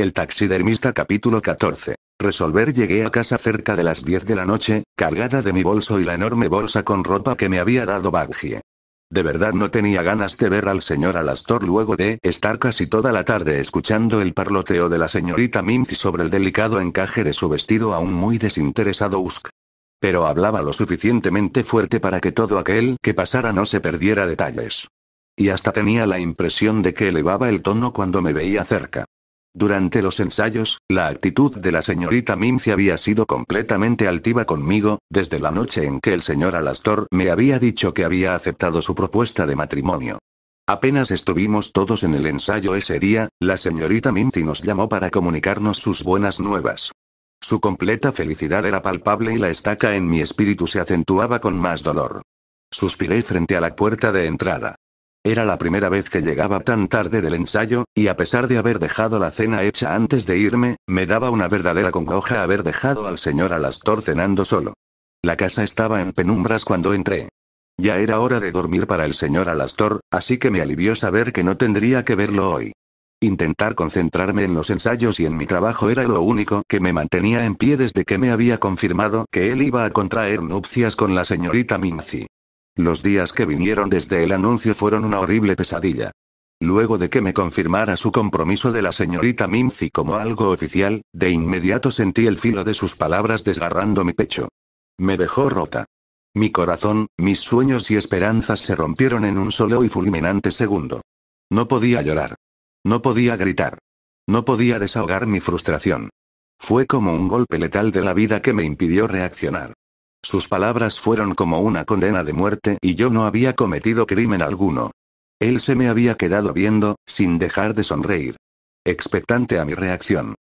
El taxidermista capítulo 14. Resolver llegué a casa cerca de las 10 de la noche, cargada de mi bolso y la enorme bolsa con ropa que me había dado Baggie. De verdad no tenía ganas de ver al señor Alastor luego de estar casi toda la tarde escuchando el parloteo de la señorita Mimsy sobre el delicado encaje de su vestido a un muy desinteresado Usk. Pero hablaba lo suficientemente fuerte para que todo aquel que pasara no se perdiera detalles y hasta tenía la impresión de que elevaba el tono cuando me veía cerca. Durante los ensayos, la actitud de la señorita Minci había sido completamente altiva conmigo, desde la noche en que el señor Alastor me había dicho que había aceptado su propuesta de matrimonio. Apenas estuvimos todos en el ensayo ese día, la señorita Minci nos llamó para comunicarnos sus buenas nuevas. Su completa felicidad era palpable y la estaca en mi espíritu se acentuaba con más dolor. Suspiré frente a la puerta de entrada. Era la primera vez que llegaba tan tarde del ensayo, y a pesar de haber dejado la cena hecha antes de irme, me daba una verdadera congoja haber dejado al señor Alastor cenando solo. La casa estaba en penumbras cuando entré. Ya era hora de dormir para el señor Alastor, así que me alivió saber que no tendría que verlo hoy. Intentar concentrarme en los ensayos y en mi trabajo era lo único que me mantenía en pie desde que me había confirmado que él iba a contraer nupcias con la señorita Minzi. Los días que vinieron desde el anuncio fueron una horrible pesadilla. Luego de que me confirmara su compromiso de la señorita Mimsy como algo oficial, de inmediato sentí el filo de sus palabras desgarrando mi pecho. Me dejó rota. Mi corazón, mis sueños y esperanzas se rompieron en un solo y fulminante segundo. No podía llorar. No podía gritar. No podía desahogar mi frustración. Fue como un golpe letal de la vida que me impidió reaccionar. Sus palabras fueron como una condena de muerte y yo no había cometido crimen alguno. Él se me había quedado viendo, sin dejar de sonreír. Expectante a mi reacción.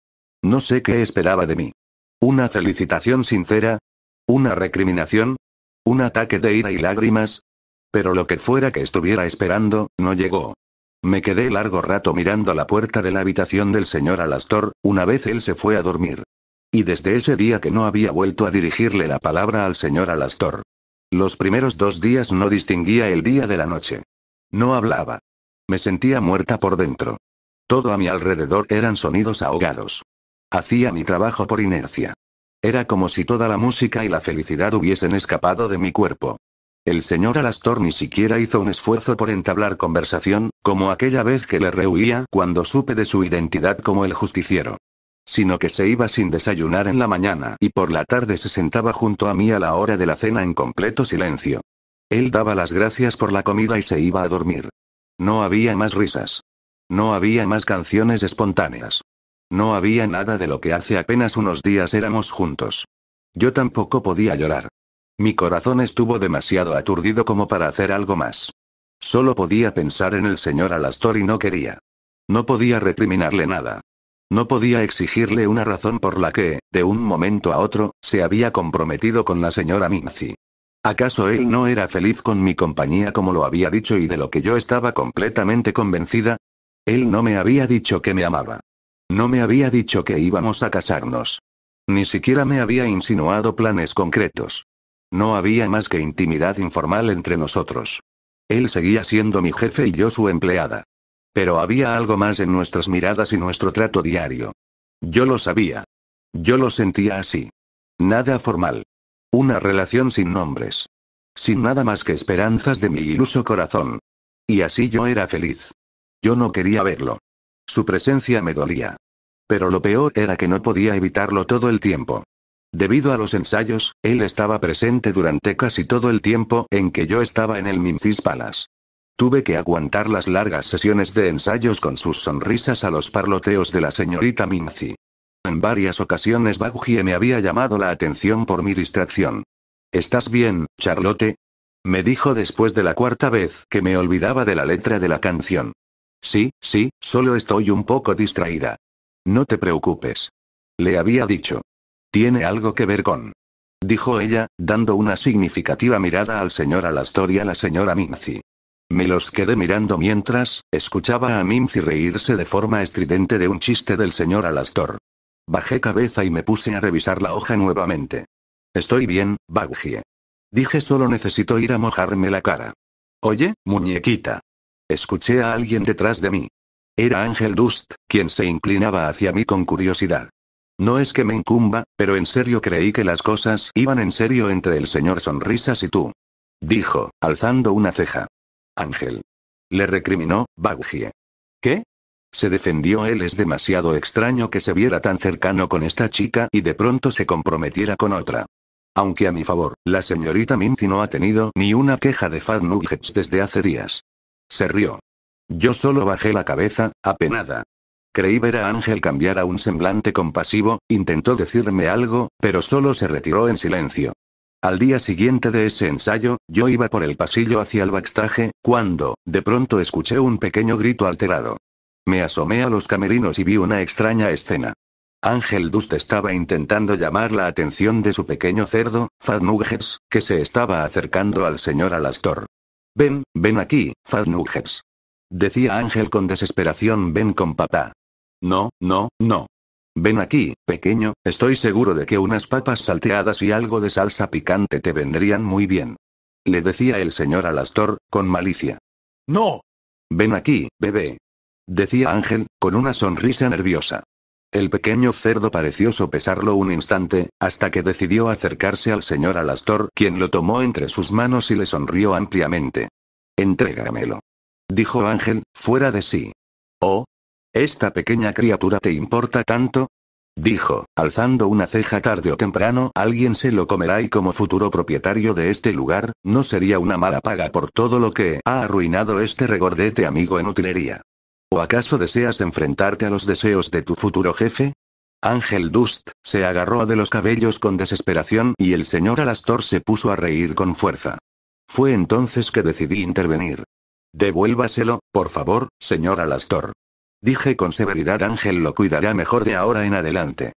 No sé qué esperaba de mí. ¿Una felicitación sincera? ¿Una recriminación? ¿Un ataque de ira y lágrimas? Pero lo que fuera que estuviera esperando, no llegó. Me quedé largo rato mirando la puerta de la habitación del señor Alastor, una vez él se fue a dormir. Y desde ese día que no había vuelto a dirigirle la palabra al señor Alastor. Los primeros dos días no distinguía el día de la noche. No hablaba. Me sentía muerta por dentro. Todo a mi alrededor eran sonidos ahogados. Hacía mi trabajo por inercia. Era como si toda la música y la felicidad hubiesen escapado de mi cuerpo. El señor Alastor ni siquiera hizo un esfuerzo por entablar conversación, como aquella vez que le rehuía cuando supe de su identidad como el justiciero sino que se iba sin desayunar en la mañana y por la tarde se sentaba junto a mí a la hora de la cena en completo silencio. Él daba las gracias por la comida y se iba a dormir. No había más risas. No había más canciones espontáneas. No había nada de lo que hace apenas unos días éramos juntos. Yo tampoco podía llorar. Mi corazón estuvo demasiado aturdido como para hacer algo más. Solo podía pensar en el señor Alastor y no quería. No podía recriminarle nada. No podía exigirle una razón por la que, de un momento a otro, se había comprometido con la señora Minzy. ¿Acaso él no era feliz con mi compañía como lo había dicho y de lo que yo estaba completamente convencida? Él no me había dicho que me amaba. No me había dicho que íbamos a casarnos. Ni siquiera me había insinuado planes concretos. No había más que intimidad informal entre nosotros. Él seguía siendo mi jefe y yo su empleada. Pero había algo más en nuestras miradas y nuestro trato diario. Yo lo sabía. Yo lo sentía así. Nada formal. Una relación sin nombres. Sin nada más que esperanzas de mi iluso corazón. Y así yo era feliz. Yo no quería verlo. Su presencia me dolía. Pero lo peor era que no podía evitarlo todo el tiempo. Debido a los ensayos, él estaba presente durante casi todo el tiempo en que yo estaba en el Mimcis Palace. Tuve que aguantar las largas sesiones de ensayos con sus sonrisas a los parloteos de la señorita Minzi. En varias ocasiones Baggie me había llamado la atención por mi distracción. ¿Estás bien, Charlotte? Me dijo después de la cuarta vez que me olvidaba de la letra de la canción. Sí, sí, solo estoy un poco distraída. No te preocupes. Le había dicho. Tiene algo que ver con. Dijo ella, dando una significativa mirada al señor Alastor y a la señora Minzi. Me los quedé mirando mientras, escuchaba a Mimsy reírse de forma estridente de un chiste del señor Alastor. Bajé cabeza y me puse a revisar la hoja nuevamente. Estoy bien, Baggie. Dije solo necesito ir a mojarme la cara. Oye, muñequita. Escuché a alguien detrás de mí. Era Ángel Dust, quien se inclinaba hacia mí con curiosidad. No es que me incumba, pero en serio creí que las cosas iban en serio entre el señor Sonrisas y tú. Dijo, alzando una ceja. Ángel. Le recriminó, Baggie. ¿Qué? Se defendió él es demasiado extraño que se viera tan cercano con esta chica y de pronto se comprometiera con otra. Aunque a mi favor, la señorita Minty no ha tenido ni una queja de Far desde hace días. Se rió. Yo solo bajé la cabeza, apenada. Creí ver a Ángel cambiar a un semblante compasivo, intentó decirme algo, pero solo se retiró en silencio. Al día siguiente de ese ensayo, yo iba por el pasillo hacia el backstage, cuando, de pronto escuché un pequeño grito alterado. Me asomé a los camerinos y vi una extraña escena. Ángel Dust estaba intentando llamar la atención de su pequeño cerdo, Fat que se estaba acercando al señor Alastor. Ven, ven aquí, Fat Decía Ángel con desesperación, ven con papá. No, no, no. Ven aquí, pequeño, estoy seguro de que unas papas salteadas y algo de salsa picante te vendrían muy bien. Le decía el señor Alastor, con malicia. No. Ven aquí, bebé. Decía Ángel, con una sonrisa nerviosa. El pequeño cerdo pareció sopesarlo un instante, hasta que decidió acercarse al señor Alastor, quien lo tomó entre sus manos y le sonrió ampliamente. Entrégamelo. Dijo Ángel, fuera de sí. Oh, ¿Esta pequeña criatura te importa tanto? Dijo, alzando una ceja tarde o temprano, alguien se lo comerá y como futuro propietario de este lugar, no sería una mala paga por todo lo que ha arruinado este regordete amigo en utilería. ¿O acaso deseas enfrentarte a los deseos de tu futuro jefe? Ángel Dust, se agarró de los cabellos con desesperación y el señor Alastor se puso a reír con fuerza. Fue entonces que decidí intervenir. Devuélvaselo, por favor, señor Alastor. Dije con severidad Ángel lo cuidará mejor de ahora en adelante.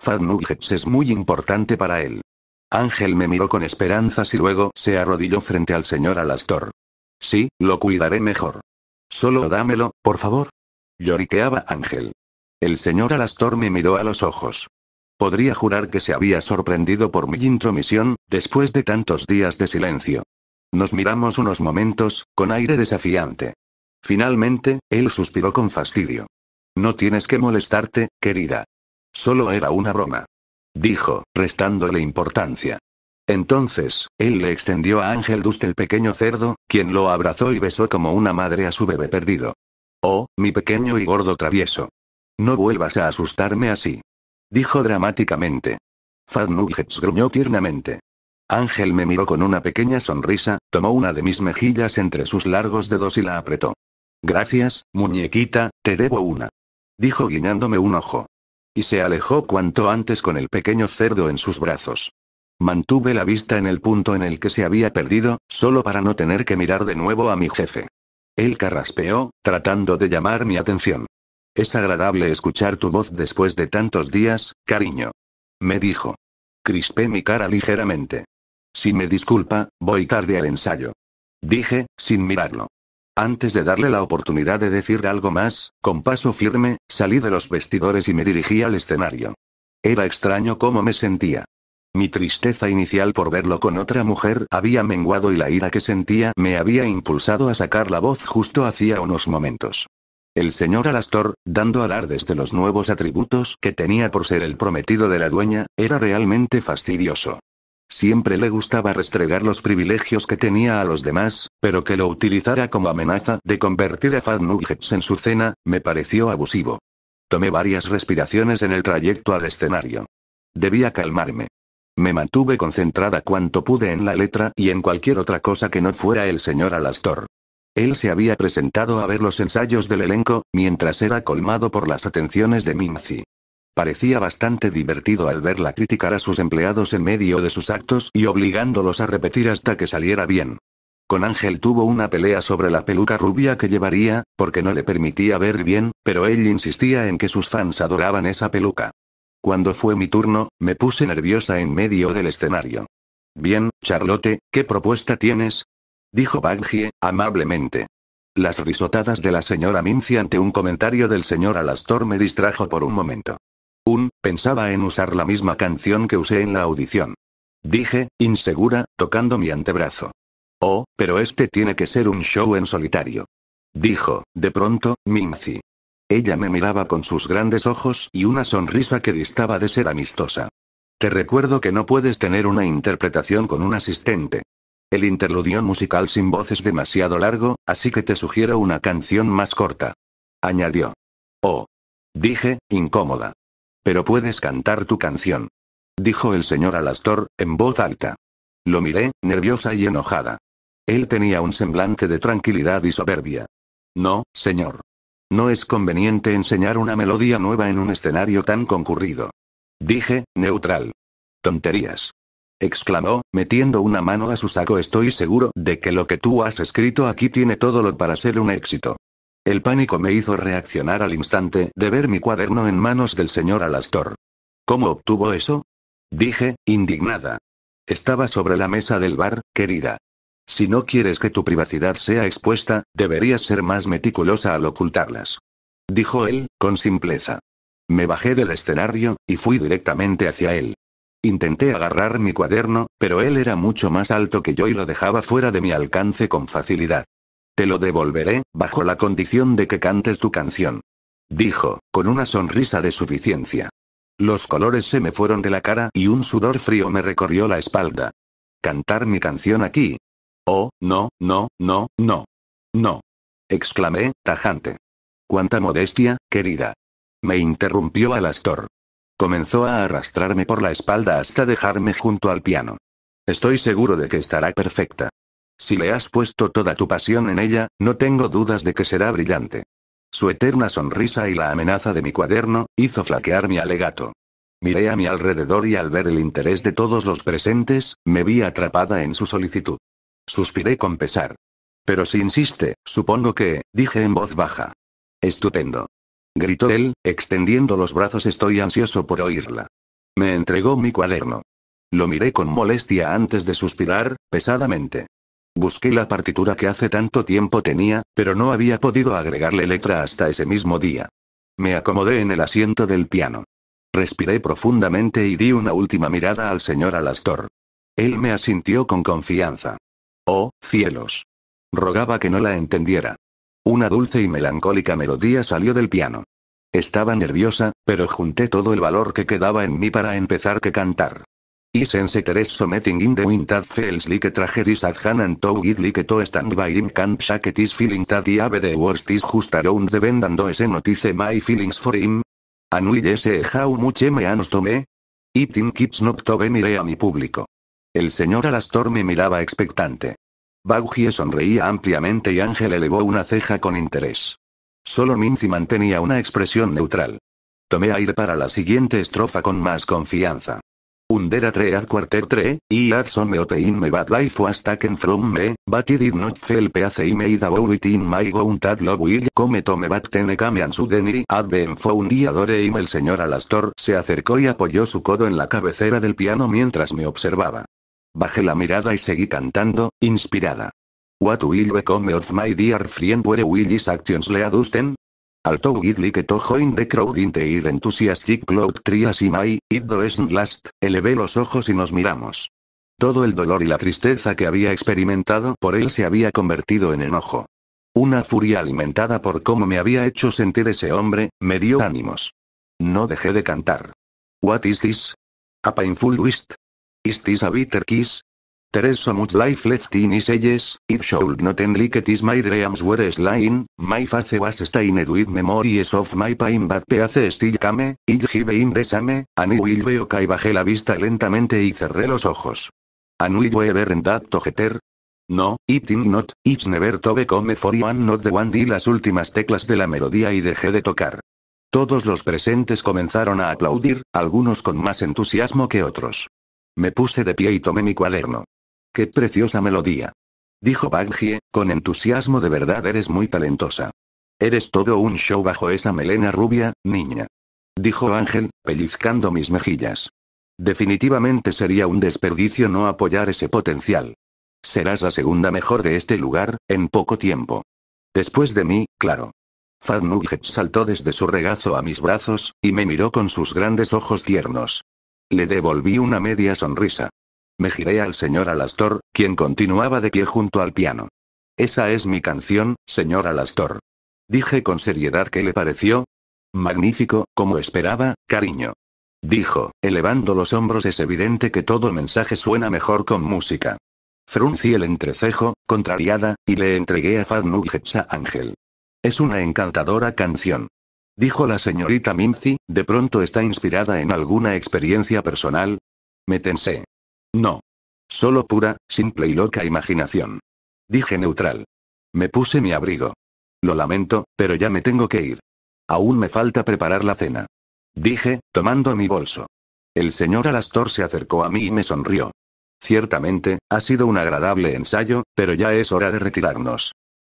Fat es muy importante para él. Ángel me miró con esperanzas y luego se arrodilló frente al señor Alastor. Sí, lo cuidaré mejor. Solo dámelo, por favor. Lloriqueaba Ángel. El señor Alastor me miró a los ojos. Podría jurar que se había sorprendido por mi intromisión, después de tantos días de silencio. Nos miramos unos momentos, con aire desafiante. Finalmente, él suspiró con fastidio. No tienes que molestarte, querida. Solo era una broma. Dijo, restándole importancia. Entonces, él le extendió a Ángel Dust el pequeño cerdo, quien lo abrazó y besó como una madre a su bebé perdido. Oh, mi pequeño y gordo travieso. No vuelvas a asustarme así. Dijo dramáticamente. Fadnugets gruñó tiernamente. Ángel me miró con una pequeña sonrisa, tomó una de mis mejillas entre sus largos dedos y la apretó. Gracias, muñequita, te debo una. Dijo guiñándome un ojo. Y se alejó cuanto antes con el pequeño cerdo en sus brazos. Mantuve la vista en el punto en el que se había perdido, solo para no tener que mirar de nuevo a mi jefe. Él carraspeó, tratando de llamar mi atención. Es agradable escuchar tu voz después de tantos días, cariño. Me dijo. Crispé mi cara ligeramente. Si me disculpa, voy tarde al ensayo. Dije, sin mirarlo. Antes de darle la oportunidad de decir algo más, con paso firme, salí de los vestidores y me dirigí al escenario. Era extraño cómo me sentía. Mi tristeza inicial por verlo con otra mujer había menguado y la ira que sentía me había impulsado a sacar la voz justo hacía unos momentos. El señor Alastor, dando alardes de los nuevos atributos que tenía por ser el prometido de la dueña, era realmente fastidioso. Siempre le gustaba restregar los privilegios que tenía a los demás, pero que lo utilizara como amenaza de convertir a Fat en su cena, me pareció abusivo. Tomé varias respiraciones en el trayecto al escenario. Debía calmarme. Me mantuve concentrada cuanto pude en la letra y en cualquier otra cosa que no fuera el señor Alastor. Él se había presentado a ver los ensayos del elenco, mientras era colmado por las atenciones de Minzi. Parecía bastante divertido al verla criticar a sus empleados en medio de sus actos y obligándolos a repetir hasta que saliera bien. Con Ángel tuvo una pelea sobre la peluca rubia que llevaría, porque no le permitía ver bien, pero él insistía en que sus fans adoraban esa peluca. Cuando fue mi turno, me puse nerviosa en medio del escenario. Bien, Charlotte, ¿qué propuesta tienes? Dijo Baggie, amablemente. Las risotadas de la señora Minci ante un comentario del señor Alastor me distrajo por un momento. Un, pensaba en usar la misma canción que usé en la audición. Dije, insegura, tocando mi antebrazo. Oh, pero este tiene que ser un show en solitario. Dijo, de pronto, Minzy. Ella me miraba con sus grandes ojos y una sonrisa que distaba de ser amistosa. Te recuerdo que no puedes tener una interpretación con un asistente. El interludio musical sin voz es demasiado largo, así que te sugiero una canción más corta. Añadió. Oh. Dije, incómoda. Pero puedes cantar tu canción. Dijo el señor Alastor, en voz alta. Lo miré, nerviosa y enojada. Él tenía un semblante de tranquilidad y soberbia. No, señor. No es conveniente enseñar una melodía nueva en un escenario tan concurrido. Dije, neutral. Tonterías. Exclamó, metiendo una mano a su saco. Estoy seguro de que lo que tú has escrito aquí tiene todo lo para ser un éxito. El pánico me hizo reaccionar al instante de ver mi cuaderno en manos del señor Alastor. ¿Cómo obtuvo eso? Dije, indignada. Estaba sobre la mesa del bar, querida. Si no quieres que tu privacidad sea expuesta, deberías ser más meticulosa al ocultarlas. Dijo él, con simpleza. Me bajé del escenario, y fui directamente hacia él. Intenté agarrar mi cuaderno, pero él era mucho más alto que yo y lo dejaba fuera de mi alcance con facilidad. Te lo devolveré, bajo la condición de que cantes tu canción. Dijo, con una sonrisa de suficiencia. Los colores se me fueron de la cara y un sudor frío me recorrió la espalda. ¿Cantar mi canción aquí? Oh, no, no, no, no. No. exclamé, tajante. Cuánta modestia, querida. Me interrumpió Alastor. Comenzó a arrastrarme por la espalda hasta dejarme junto al piano. Estoy seguro de que estará perfecta. Si le has puesto toda tu pasión en ella, no tengo dudas de que será brillante. Su eterna sonrisa y la amenaza de mi cuaderno, hizo flaquear mi alegato. Miré a mi alrededor y al ver el interés de todos los presentes, me vi atrapada en su solicitud. Suspiré con pesar. Pero si insiste, supongo que, dije en voz baja. Estupendo. Gritó él, extendiendo los brazos estoy ansioso por oírla. Me entregó mi cuaderno. Lo miré con molestia antes de suspirar, pesadamente. Busqué la partitura que hace tanto tiempo tenía, pero no había podido agregarle letra hasta ese mismo día. Me acomodé en el asiento del piano. Respiré profundamente y di una última mirada al señor Alastor. Él me asintió con confianza. Oh, cielos. Rogaba que no la entendiera. Una dulce y melancólica melodía salió del piano. Estaba nerviosa, pero junté todo el valor que quedaba en mí para empezar que cantar ense Teres Something in the Wind That Feels Like Trageries at hand and to It Like To Stand By Him Can't Shake It Is Feeling That The Ave de Worst Is Just Around The Bend And ese Notice My Feelings For Him And Ese How Much Me Anus To Me It Kids Not To Be A Mi Público El señor Alastor me miraba expectante. Baugie sonreía ampliamente y Ángel elevó una ceja con interés. Solo Minzi mantenía una expresión neutral. Tomé aire para la siguiente estrofa con más confianza. Undera a trear quarter tre, y son me otein me bad life was taken from me, but did not feel peace y made about it in my own tad will come to me bad, ten y and suddenly día been found y adore el señor Alastor se acercó y apoyó su codo en la cabecera del piano mientras me observaba. Bajé la mirada y seguí cantando, inspirada. What will become of my dear friend where will his actions lead us then? Alto, it que to join the crowd in the enthusiastic cloud trias y my, it last, elevé los ojos y nos miramos. Todo el dolor y la tristeza que había experimentado por él se había convertido en enojo. Una furia alimentada por cómo me había hecho sentir ese hombre, me dio ánimos. No dejé de cantar. What is this? A painful twist. Is this a bitter kiss? Tres much life left in his ages, it should not end like it is my dreams were slain, my face was stained with memories of my pain but peace still came, it give in the same, and it will be okay bajé la vista lentamente y cerré los ojos. And will we ever end No, it did not, it's never to come for you and not the one di las últimas teclas de la melodía y dejé de tocar. Todos los presentes comenzaron a aplaudir, algunos con más entusiasmo que otros. Me puse de pie y tomé mi cuaderno. ¡Qué preciosa melodía! Dijo Baggie, con entusiasmo de verdad eres muy talentosa. Eres todo un show bajo esa melena rubia, niña. Dijo Ángel, pellizcando mis mejillas. Definitivamente sería un desperdicio no apoyar ese potencial. Serás la segunda mejor de este lugar, en poco tiempo. Después de mí, claro. Farnugget saltó desde su regazo a mis brazos, y me miró con sus grandes ojos tiernos. Le devolví una media sonrisa. Me giré al señor Alastor, quien continuaba de pie junto al piano. Esa es mi canción, señor Alastor. Dije con seriedad que le pareció. Magnífico, como esperaba, cariño. Dijo, elevando los hombros es evidente que todo mensaje suena mejor con música. Fruncí el entrecejo, contrariada, y le entregué a Farnuggetsa Ángel. Es una encantadora canción. Dijo la señorita Mimzi, ¿de pronto está inspirada en alguna experiencia personal? Métense. No. Solo pura, simple y loca imaginación. Dije neutral. Me puse mi abrigo. Lo lamento, pero ya me tengo que ir. Aún me falta preparar la cena. Dije, tomando mi bolso. El señor Alastor se acercó a mí y me sonrió. Ciertamente, ha sido un agradable ensayo, pero ya es hora de retirarnos.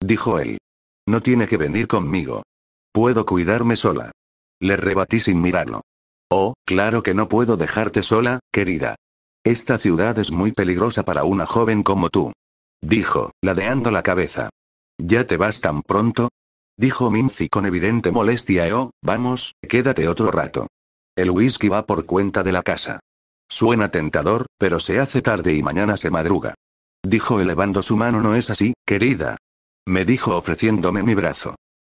Dijo él. No tiene que venir conmigo. Puedo cuidarme sola. Le rebatí sin mirarlo. Oh, claro que no puedo dejarte sola, querida. Esta ciudad es muy peligrosa para una joven como tú. Dijo, ladeando la cabeza. ¿Ya te vas tan pronto? Dijo Minzi con evidente molestia. Oh, vamos, quédate otro rato. El whisky va por cuenta de la casa. Suena tentador, pero se hace tarde y mañana se madruga. Dijo elevando su mano. No es así, querida. Me dijo ofreciéndome mi brazo.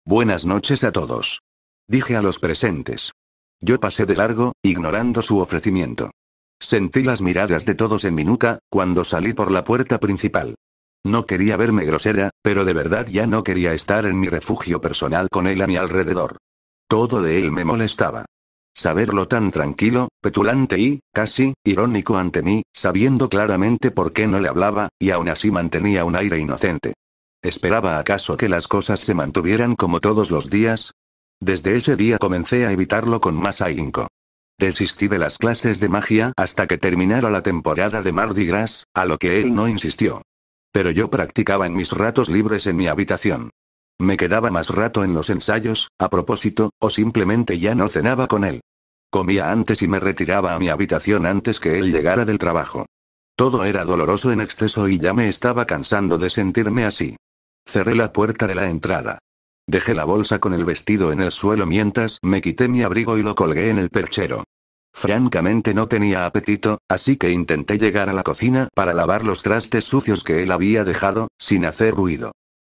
Buenas noches a todos. Dije a los presentes. Yo pasé de largo, ignorando su ofrecimiento. Sentí las miradas de todos en mi nuca, cuando salí por la puerta principal. No quería verme grosera, pero de verdad ya no quería estar en mi refugio personal con él a mi alrededor. Todo de él me molestaba. Saberlo tan tranquilo, petulante y, casi, irónico ante mí, sabiendo claramente por qué no le hablaba, y aún así mantenía un aire inocente. ¿Esperaba acaso que las cosas se mantuvieran como todos los días? Desde ese día comencé a evitarlo con más ahínco. Desistí de las clases de magia hasta que terminara la temporada de Mardi Gras, a lo que él no insistió. Pero yo practicaba en mis ratos libres en mi habitación. Me quedaba más rato en los ensayos, a propósito, o simplemente ya no cenaba con él. Comía antes y me retiraba a mi habitación antes que él llegara del trabajo. Todo era doloroso en exceso y ya me estaba cansando de sentirme así. Cerré la puerta de la entrada. Dejé la bolsa con el vestido en el suelo mientras me quité mi abrigo y lo colgué en el perchero. Francamente no tenía apetito, así que intenté llegar a la cocina para lavar los trastes sucios que él había dejado, sin hacer ruido.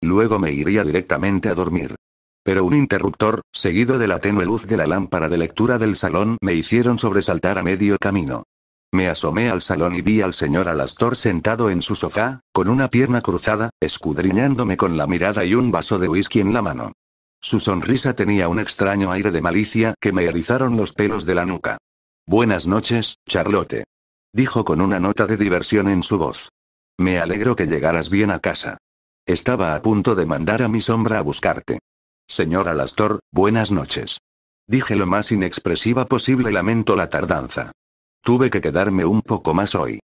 Luego me iría directamente a dormir. Pero un interruptor, seguido de la tenue luz de la lámpara de lectura del salón, me hicieron sobresaltar a medio camino. Me asomé al salón y vi al señor Alastor sentado en su sofá, con una pierna cruzada, escudriñándome con la mirada y un vaso de whisky en la mano. Su sonrisa tenía un extraño aire de malicia que me erizaron los pelos de la nuca. Buenas noches, Charlotte. Dijo con una nota de diversión en su voz. Me alegro que llegaras bien a casa. Estaba a punto de mandar a mi sombra a buscarte. Señor Alastor, buenas noches. Dije lo más inexpresiva posible, lamento la tardanza. Tuve que quedarme un poco más hoy.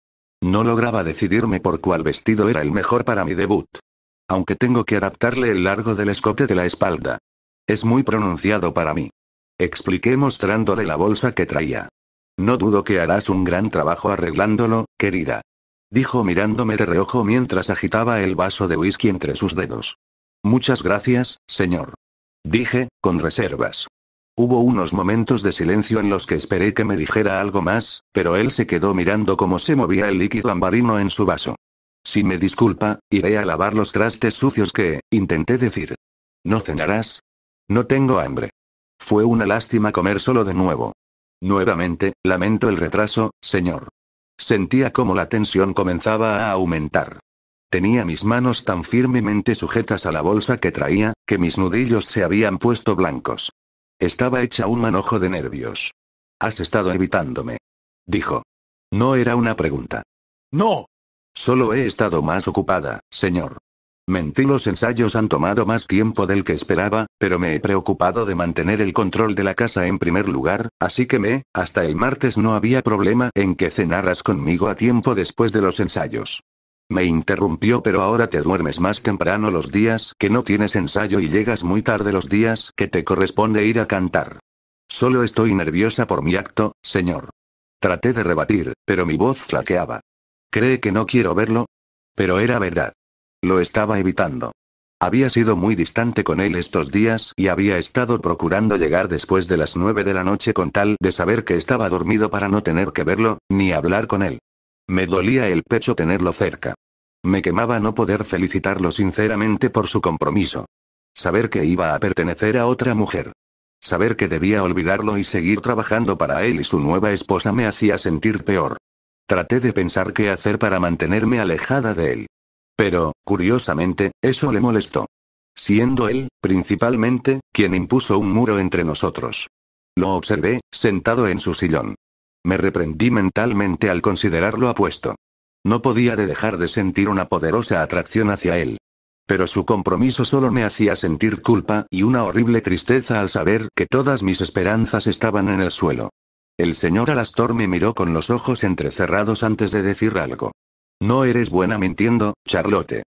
No lograba decidirme por cuál vestido era el mejor para mi debut. Aunque tengo que adaptarle el largo del escote de la espalda. Es muy pronunciado para mí. Expliqué mostrándole la bolsa que traía. No dudo que harás un gran trabajo arreglándolo, querida. Dijo mirándome de reojo mientras agitaba el vaso de whisky entre sus dedos. Muchas gracias, señor. Dije, con reservas. Hubo unos momentos de silencio en los que esperé que me dijera algo más, pero él se quedó mirando cómo se movía el líquido ambarino en su vaso. Si me disculpa, iré a lavar los trastes sucios que, intenté decir. ¿No cenarás? No tengo hambre. Fue una lástima comer solo de nuevo. Nuevamente, lamento el retraso, señor. Sentía cómo la tensión comenzaba a aumentar. Tenía mis manos tan firmemente sujetas a la bolsa que traía, que mis nudillos se habían puesto blancos. Estaba hecha un manojo de nervios. Has estado evitándome. Dijo. No era una pregunta. No. Solo he estado más ocupada, señor. Mentí, los ensayos han tomado más tiempo del que esperaba, pero me he preocupado de mantener el control de la casa en primer lugar, así que me, hasta el martes no había problema en que cenaras conmigo a tiempo después de los ensayos. Me interrumpió pero ahora te duermes más temprano los días que no tienes ensayo y llegas muy tarde los días que te corresponde ir a cantar. Solo estoy nerviosa por mi acto, señor. Traté de rebatir, pero mi voz flaqueaba. ¿Cree que no quiero verlo? Pero era verdad. Lo estaba evitando. Había sido muy distante con él estos días y había estado procurando llegar después de las nueve de la noche con tal de saber que estaba dormido para no tener que verlo, ni hablar con él. Me dolía el pecho tenerlo cerca. Me quemaba no poder felicitarlo sinceramente por su compromiso. Saber que iba a pertenecer a otra mujer. Saber que debía olvidarlo y seguir trabajando para él y su nueva esposa me hacía sentir peor. Traté de pensar qué hacer para mantenerme alejada de él. Pero, curiosamente, eso le molestó. Siendo él, principalmente, quien impuso un muro entre nosotros. Lo observé, sentado en su sillón. Me reprendí mentalmente al considerarlo apuesto. No podía de dejar de sentir una poderosa atracción hacia él. Pero su compromiso solo me hacía sentir culpa y una horrible tristeza al saber que todas mis esperanzas estaban en el suelo. El señor Alastor me miró con los ojos entrecerrados antes de decir algo. No eres buena mintiendo, Charlotte.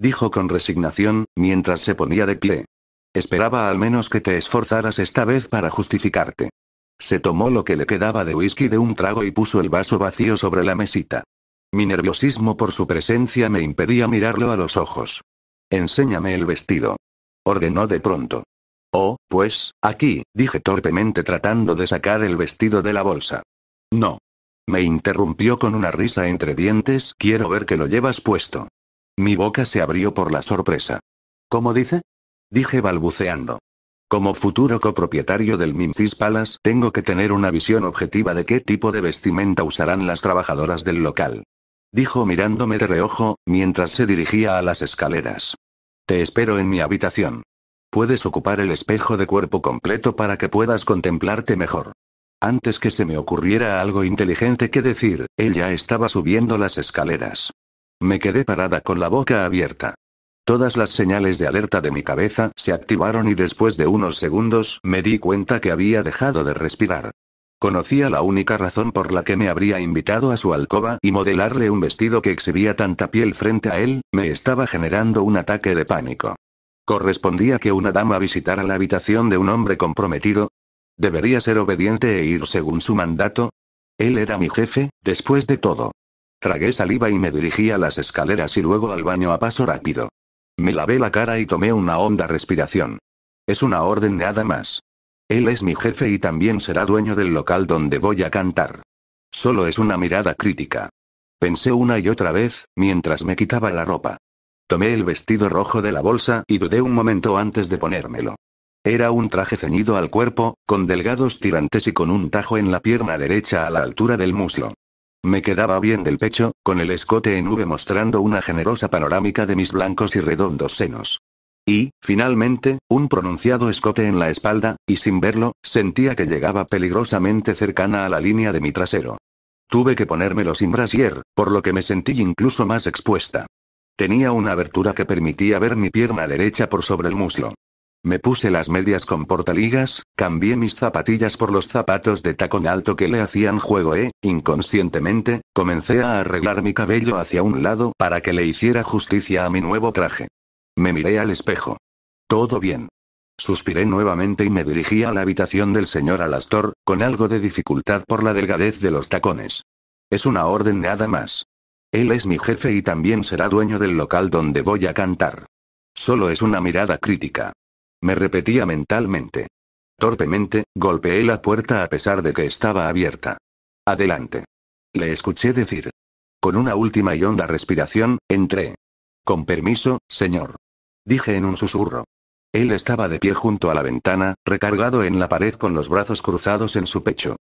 Dijo con resignación, mientras se ponía de pie. Esperaba al menos que te esforzaras esta vez para justificarte. Se tomó lo que le quedaba de whisky de un trago y puso el vaso vacío sobre la mesita. Mi nerviosismo por su presencia me impedía mirarlo a los ojos. Enséñame el vestido. Ordenó de pronto. Oh, pues, aquí, dije torpemente tratando de sacar el vestido de la bolsa. No. Me interrumpió con una risa entre dientes, quiero ver que lo llevas puesto. Mi boca se abrió por la sorpresa. ¿Cómo dice? Dije balbuceando. Como futuro copropietario del Mimcis Palace, tengo que tener una visión objetiva de qué tipo de vestimenta usarán las trabajadoras del local. Dijo mirándome de reojo, mientras se dirigía a las escaleras. Te espero en mi habitación. Puedes ocupar el espejo de cuerpo completo para que puedas contemplarte mejor. Antes que se me ocurriera algo inteligente que decir, ella estaba subiendo las escaleras. Me quedé parada con la boca abierta. Todas las señales de alerta de mi cabeza se activaron y después de unos segundos me di cuenta que había dejado de respirar. Conocía la única razón por la que me habría invitado a su alcoba y modelarle un vestido que exhibía tanta piel frente a él, me estaba generando un ataque de pánico. ¿Correspondía que una dama visitara la habitación de un hombre comprometido? ¿Debería ser obediente e ir según su mandato? Él era mi jefe, después de todo. Tragué saliva y me dirigí a las escaleras y luego al baño a paso rápido. Me lavé la cara y tomé una honda respiración. Es una orden nada más. Él es mi jefe y también será dueño del local donde voy a cantar. Solo es una mirada crítica. Pensé una y otra vez, mientras me quitaba la ropa. Tomé el vestido rojo de la bolsa y dudé un momento antes de ponérmelo. Era un traje ceñido al cuerpo, con delgados tirantes y con un tajo en la pierna derecha a la altura del muslo. Me quedaba bien del pecho, con el escote en V mostrando una generosa panorámica de mis blancos y redondos senos. Y, finalmente, un pronunciado escote en la espalda, y sin verlo, sentía que llegaba peligrosamente cercana a la línea de mi trasero. Tuve que ponérmelo sin brasier, por lo que me sentí incluso más expuesta. Tenía una abertura que permitía ver mi pierna derecha por sobre el muslo. Me puse las medias con portaligas, cambié mis zapatillas por los zapatos de tacón alto que le hacían juego e, inconscientemente, comencé a arreglar mi cabello hacia un lado para que le hiciera justicia a mi nuevo traje. Me miré al espejo. Todo bien. Suspiré nuevamente y me dirigí a la habitación del señor Alastor, con algo de dificultad por la delgadez de los tacones. Es una orden nada más. Él es mi jefe y también será dueño del local donde voy a cantar. Solo es una mirada crítica. Me repetía mentalmente. Torpemente, golpeé la puerta a pesar de que estaba abierta. Adelante. Le escuché decir. Con una última y honda respiración, entré. Con permiso, señor. Dije en un susurro. Él estaba de pie junto a la ventana, recargado en la pared con los brazos cruzados en su pecho.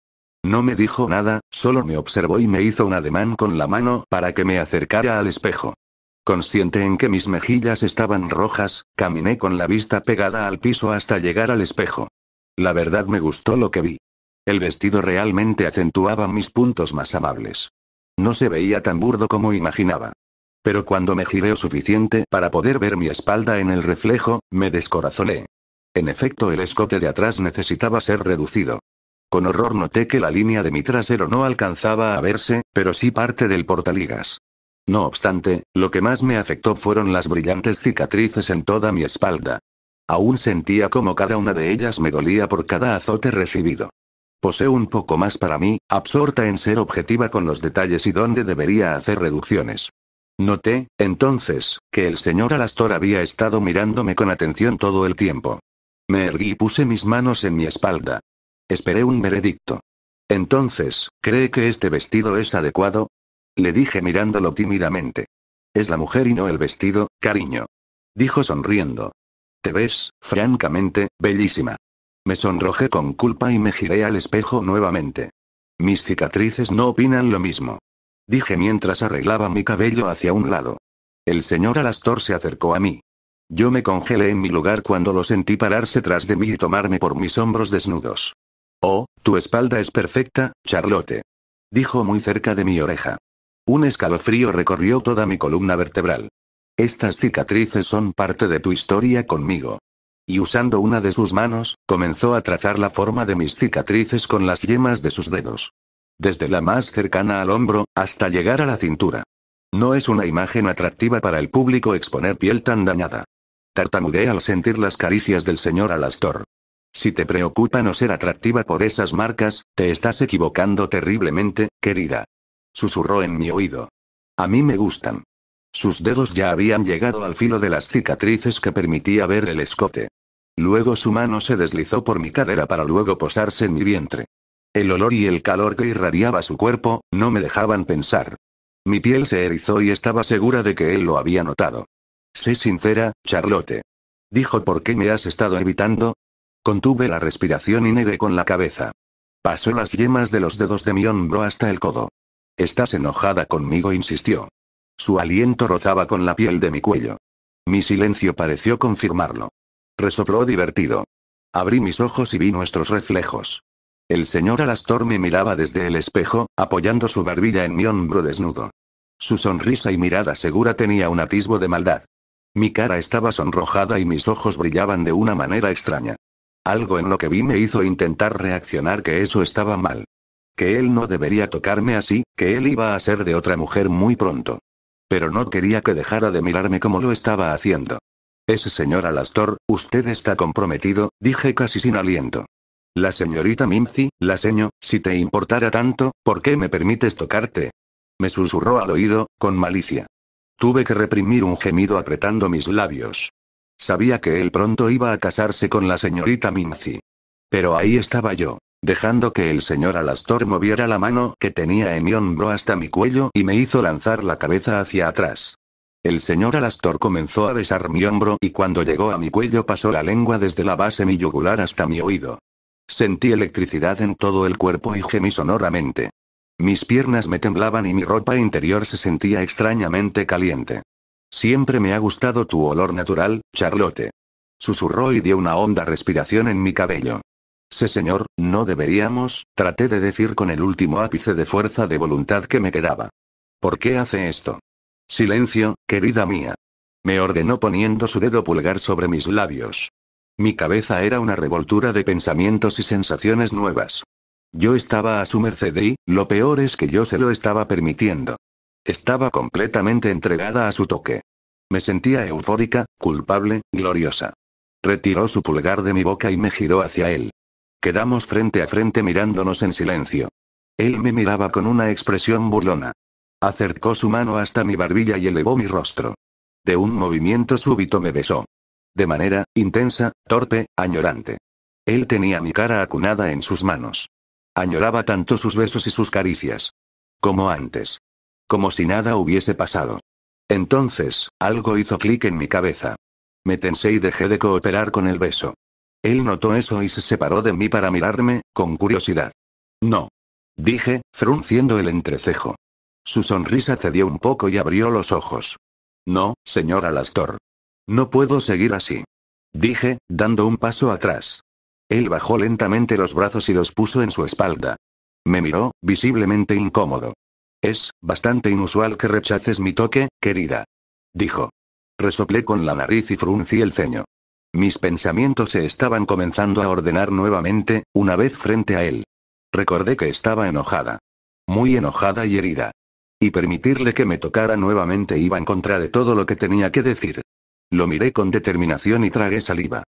No me dijo nada, solo me observó y me hizo un ademán con la mano para que me acercara al espejo. Consciente en que mis mejillas estaban rojas, caminé con la vista pegada al piso hasta llegar al espejo. La verdad me gustó lo que vi. El vestido realmente acentuaba mis puntos más amables. No se veía tan burdo como imaginaba. Pero cuando me giré suficiente para poder ver mi espalda en el reflejo, me descorazoné. En efecto, el escote de atrás necesitaba ser reducido. Con horror noté que la línea de mi trasero no alcanzaba a verse, pero sí parte del portaligas. No obstante, lo que más me afectó fueron las brillantes cicatrices en toda mi espalda. Aún sentía como cada una de ellas me dolía por cada azote recibido. Posee un poco más para mí, absorta en ser objetiva con los detalles y dónde debería hacer reducciones. Noté, entonces, que el señor Alastor había estado mirándome con atención todo el tiempo. Me erguí y puse mis manos en mi espalda. Esperé un veredicto. Entonces, ¿cree que este vestido es adecuado? Le dije mirándolo tímidamente. Es la mujer y no el vestido, cariño. Dijo sonriendo. Te ves, francamente, bellísima. Me sonrojé con culpa y me giré al espejo nuevamente. Mis cicatrices no opinan lo mismo. Dije mientras arreglaba mi cabello hacia un lado. El señor Alastor se acercó a mí. Yo me congelé en mi lugar cuando lo sentí pararse tras de mí y tomarme por mis hombros desnudos. Oh, tu espalda es perfecta, Charlotte. Dijo muy cerca de mi oreja. Un escalofrío recorrió toda mi columna vertebral. Estas cicatrices son parte de tu historia conmigo. Y usando una de sus manos, comenzó a trazar la forma de mis cicatrices con las yemas de sus dedos. Desde la más cercana al hombro, hasta llegar a la cintura. No es una imagen atractiva para el público exponer piel tan dañada. Tartamudeé al sentir las caricias del señor Alastor. Si te preocupa no ser atractiva por esas marcas, te estás equivocando terriblemente, querida susurró en mi oído. A mí me gustan. Sus dedos ya habían llegado al filo de las cicatrices que permitía ver el escote. Luego su mano se deslizó por mi cadera para luego posarse en mi vientre. El olor y el calor que irradiaba su cuerpo, no me dejaban pensar. Mi piel se erizó y estaba segura de que él lo había notado. Sé sincera, Charlotte. Dijo, ¿por qué me has estado evitando? Contuve la respiración y negué con la cabeza. Pasó las yemas de los dedos de mi hombro hasta el codo. Estás enojada conmigo, insistió. Su aliento rozaba con la piel de mi cuello. Mi silencio pareció confirmarlo. Resopló divertido. Abrí mis ojos y vi nuestros reflejos. El señor Alastor me miraba desde el espejo, apoyando su barbilla en mi hombro desnudo. Su sonrisa y mirada segura tenía un atisbo de maldad. Mi cara estaba sonrojada y mis ojos brillaban de una manera extraña. Algo en lo que vi me hizo intentar reaccionar que eso estaba mal que él no debería tocarme así, que él iba a ser de otra mujer muy pronto. Pero no quería que dejara de mirarme como lo estaba haciendo. Ese señor Alastor, usted está comprometido, dije casi sin aliento. La señorita Minci, la seño, si te importara tanto, ¿por qué me permites tocarte? Me susurró al oído, con malicia. Tuve que reprimir un gemido apretando mis labios. Sabía que él pronto iba a casarse con la señorita Minci. Pero ahí estaba yo dejando que el señor Alastor moviera la mano que tenía en mi hombro hasta mi cuello y me hizo lanzar la cabeza hacia atrás. El señor Alastor comenzó a besar mi hombro y cuando llegó a mi cuello pasó la lengua desde la base mi yugular hasta mi oído. Sentí electricidad en todo el cuerpo y gemí sonoramente. Mis piernas me temblaban y mi ropa interior se sentía extrañamente caliente. Siempre me ha gustado tu olor natural, Charlotte. Susurró y dio una honda respiración en mi cabello señor, no deberíamos, traté de decir con el último ápice de fuerza de voluntad que me quedaba. ¿Por qué hace esto? Silencio, querida mía. Me ordenó poniendo su dedo pulgar sobre mis labios. Mi cabeza era una revoltura de pensamientos y sensaciones nuevas. Yo estaba a su merced y, lo peor es que yo se lo estaba permitiendo. Estaba completamente entregada a su toque. Me sentía eufórica, culpable, gloriosa. Retiró su pulgar de mi boca y me giró hacia él. Quedamos frente a frente mirándonos en silencio. Él me miraba con una expresión burlona. Acercó su mano hasta mi barbilla y elevó mi rostro. De un movimiento súbito me besó. De manera, intensa, torpe, añorante. Él tenía mi cara acunada en sus manos. Añoraba tanto sus besos y sus caricias. Como antes. Como si nada hubiese pasado. Entonces, algo hizo clic en mi cabeza. Me tensé y dejé de cooperar con el beso. Él notó eso y se separó de mí para mirarme, con curiosidad. No. Dije, frunciendo el entrecejo. Su sonrisa cedió un poco y abrió los ojos. No, señora Lastor. No puedo seguir así. Dije, dando un paso atrás. Él bajó lentamente los brazos y los puso en su espalda. Me miró, visiblemente incómodo. Es bastante inusual que rechaces mi toque, querida. Dijo. Resoplé con la nariz y fruncí el ceño. Mis pensamientos se estaban comenzando a ordenar nuevamente, una vez frente a él. Recordé que estaba enojada. Muy enojada y herida. Y permitirle que me tocara nuevamente iba en contra de todo lo que tenía que decir. Lo miré con determinación y tragué saliva.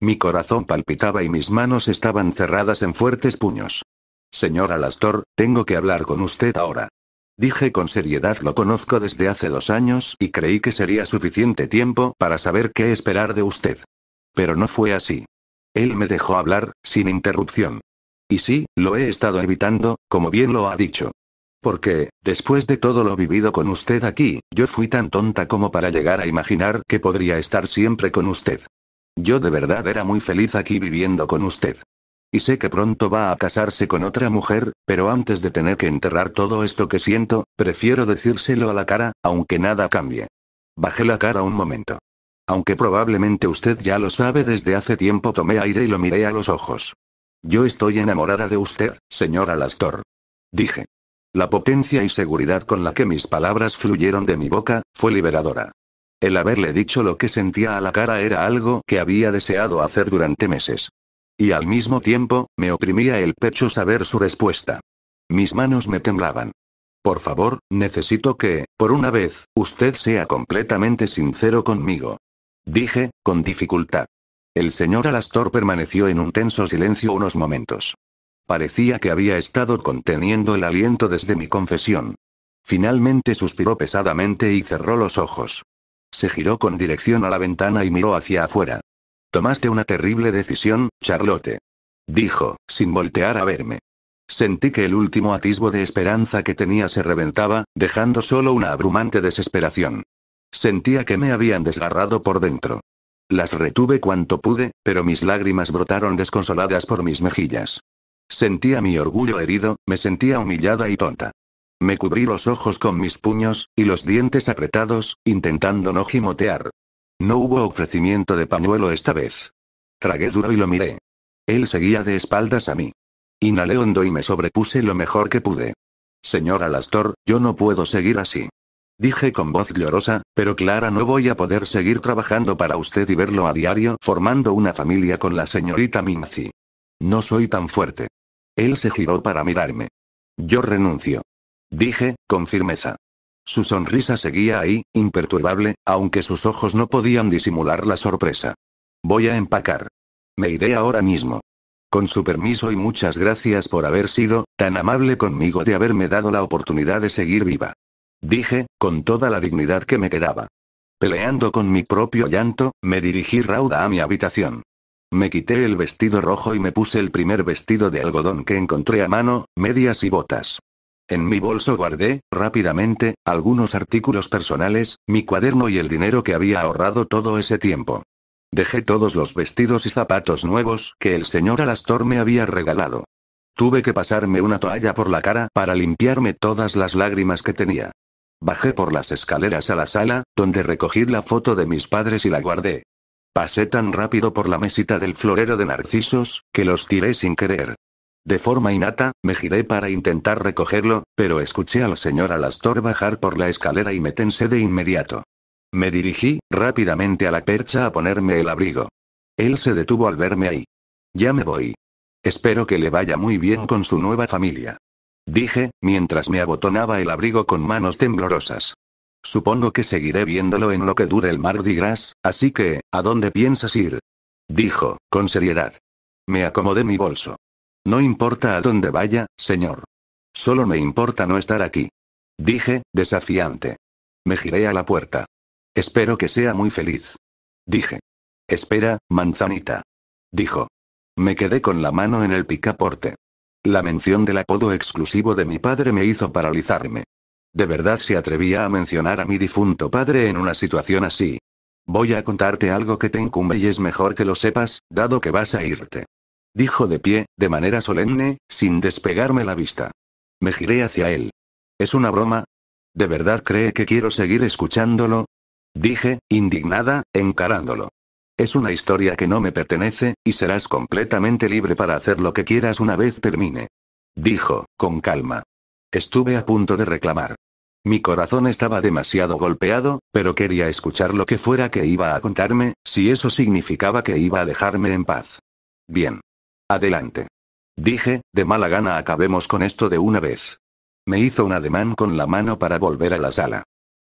Mi corazón palpitaba y mis manos estaban cerradas en fuertes puños. Señora Lastor, tengo que hablar con usted ahora. Dije con seriedad lo conozco desde hace dos años y creí que sería suficiente tiempo para saber qué esperar de usted. Pero no fue así. Él me dejó hablar, sin interrupción. Y sí, lo he estado evitando, como bien lo ha dicho. Porque, después de todo lo vivido con usted aquí, yo fui tan tonta como para llegar a imaginar que podría estar siempre con usted. Yo de verdad era muy feliz aquí viviendo con usted. Y sé que pronto va a casarse con otra mujer, pero antes de tener que enterrar todo esto que siento, prefiero decírselo a la cara, aunque nada cambie. Bajé la cara un momento. Aunque probablemente usted ya lo sabe desde hace tiempo tomé aire y lo miré a los ojos. Yo estoy enamorada de usted, señora Lastor. Dije. La potencia y seguridad con la que mis palabras fluyeron de mi boca, fue liberadora. El haberle dicho lo que sentía a la cara era algo que había deseado hacer durante meses. Y al mismo tiempo, me oprimía el pecho saber su respuesta. Mis manos me temblaban. Por favor, necesito que, por una vez, usted sea completamente sincero conmigo. Dije, con dificultad. El señor Alastor permaneció en un tenso silencio unos momentos. Parecía que había estado conteniendo el aliento desde mi confesión. Finalmente suspiró pesadamente y cerró los ojos. Se giró con dirección a la ventana y miró hacia afuera. Tomaste una terrible decisión, Charlotte. Dijo, sin voltear a verme. Sentí que el último atisbo de esperanza que tenía se reventaba, dejando solo una abrumante desesperación. Sentía que me habían desgarrado por dentro. Las retuve cuanto pude, pero mis lágrimas brotaron desconsoladas por mis mejillas. Sentía mi orgullo herido, me sentía humillada y tonta. Me cubrí los ojos con mis puños, y los dientes apretados, intentando no gimotear. No hubo ofrecimiento de pañuelo esta vez. Tragué duro y lo miré. Él seguía de espaldas a mí. Inhalé hondo y me sobrepuse lo mejor que pude. Señor Alastor, yo no puedo seguir así. Dije con voz llorosa, pero Clara no voy a poder seguir trabajando para usted y verlo a diario formando una familia con la señorita Minzi. No soy tan fuerte. Él se giró para mirarme. Yo renuncio. Dije, con firmeza. Su sonrisa seguía ahí, imperturbable, aunque sus ojos no podían disimular la sorpresa. Voy a empacar. Me iré ahora mismo. Con su permiso y muchas gracias por haber sido tan amable conmigo de haberme dado la oportunidad de seguir viva dije, con toda la dignidad que me quedaba. Peleando con mi propio llanto, me dirigí rauda a mi habitación. Me quité el vestido rojo y me puse el primer vestido de algodón que encontré a mano, medias y botas. En mi bolso guardé, rápidamente, algunos artículos personales, mi cuaderno y el dinero que había ahorrado todo ese tiempo. Dejé todos los vestidos y zapatos nuevos que el señor Alastor me había regalado. Tuve que pasarme una toalla por la cara para limpiarme todas las lágrimas que tenía. Bajé por las escaleras a la sala, donde recogí la foto de mis padres y la guardé. Pasé tan rápido por la mesita del florero de narcisos, que los tiré sin querer. De forma innata, me giré para intentar recogerlo, pero escuché al señor Alastor bajar por la escalera y me tensé de inmediato. Me dirigí, rápidamente a la percha a ponerme el abrigo. Él se detuvo al verme ahí. Ya me voy. Espero que le vaya muy bien con su nueva familia. Dije, mientras me abotonaba el abrigo con manos temblorosas. Supongo que seguiré viéndolo en lo que dure el Mardi Gras, así que, ¿a dónde piensas ir? Dijo, con seriedad. Me acomodé mi bolso. No importa a dónde vaya, señor. Solo me importa no estar aquí. Dije, desafiante. Me giré a la puerta. Espero que sea muy feliz. Dije. Espera, manzanita. Dijo. Me quedé con la mano en el picaporte. La mención del apodo exclusivo de mi padre me hizo paralizarme. De verdad se atrevía a mencionar a mi difunto padre en una situación así. Voy a contarte algo que te incumbe y es mejor que lo sepas, dado que vas a irte. Dijo de pie, de manera solemne, sin despegarme la vista. Me giré hacia él. ¿Es una broma? ¿De verdad cree que quiero seguir escuchándolo? Dije, indignada, encarándolo. Es una historia que no me pertenece, y serás completamente libre para hacer lo que quieras una vez termine. Dijo, con calma. Estuve a punto de reclamar. Mi corazón estaba demasiado golpeado, pero quería escuchar lo que fuera que iba a contarme, si eso significaba que iba a dejarme en paz. Bien. Adelante. Dije, de mala gana acabemos con esto de una vez. Me hizo un ademán con la mano para volver a la sala.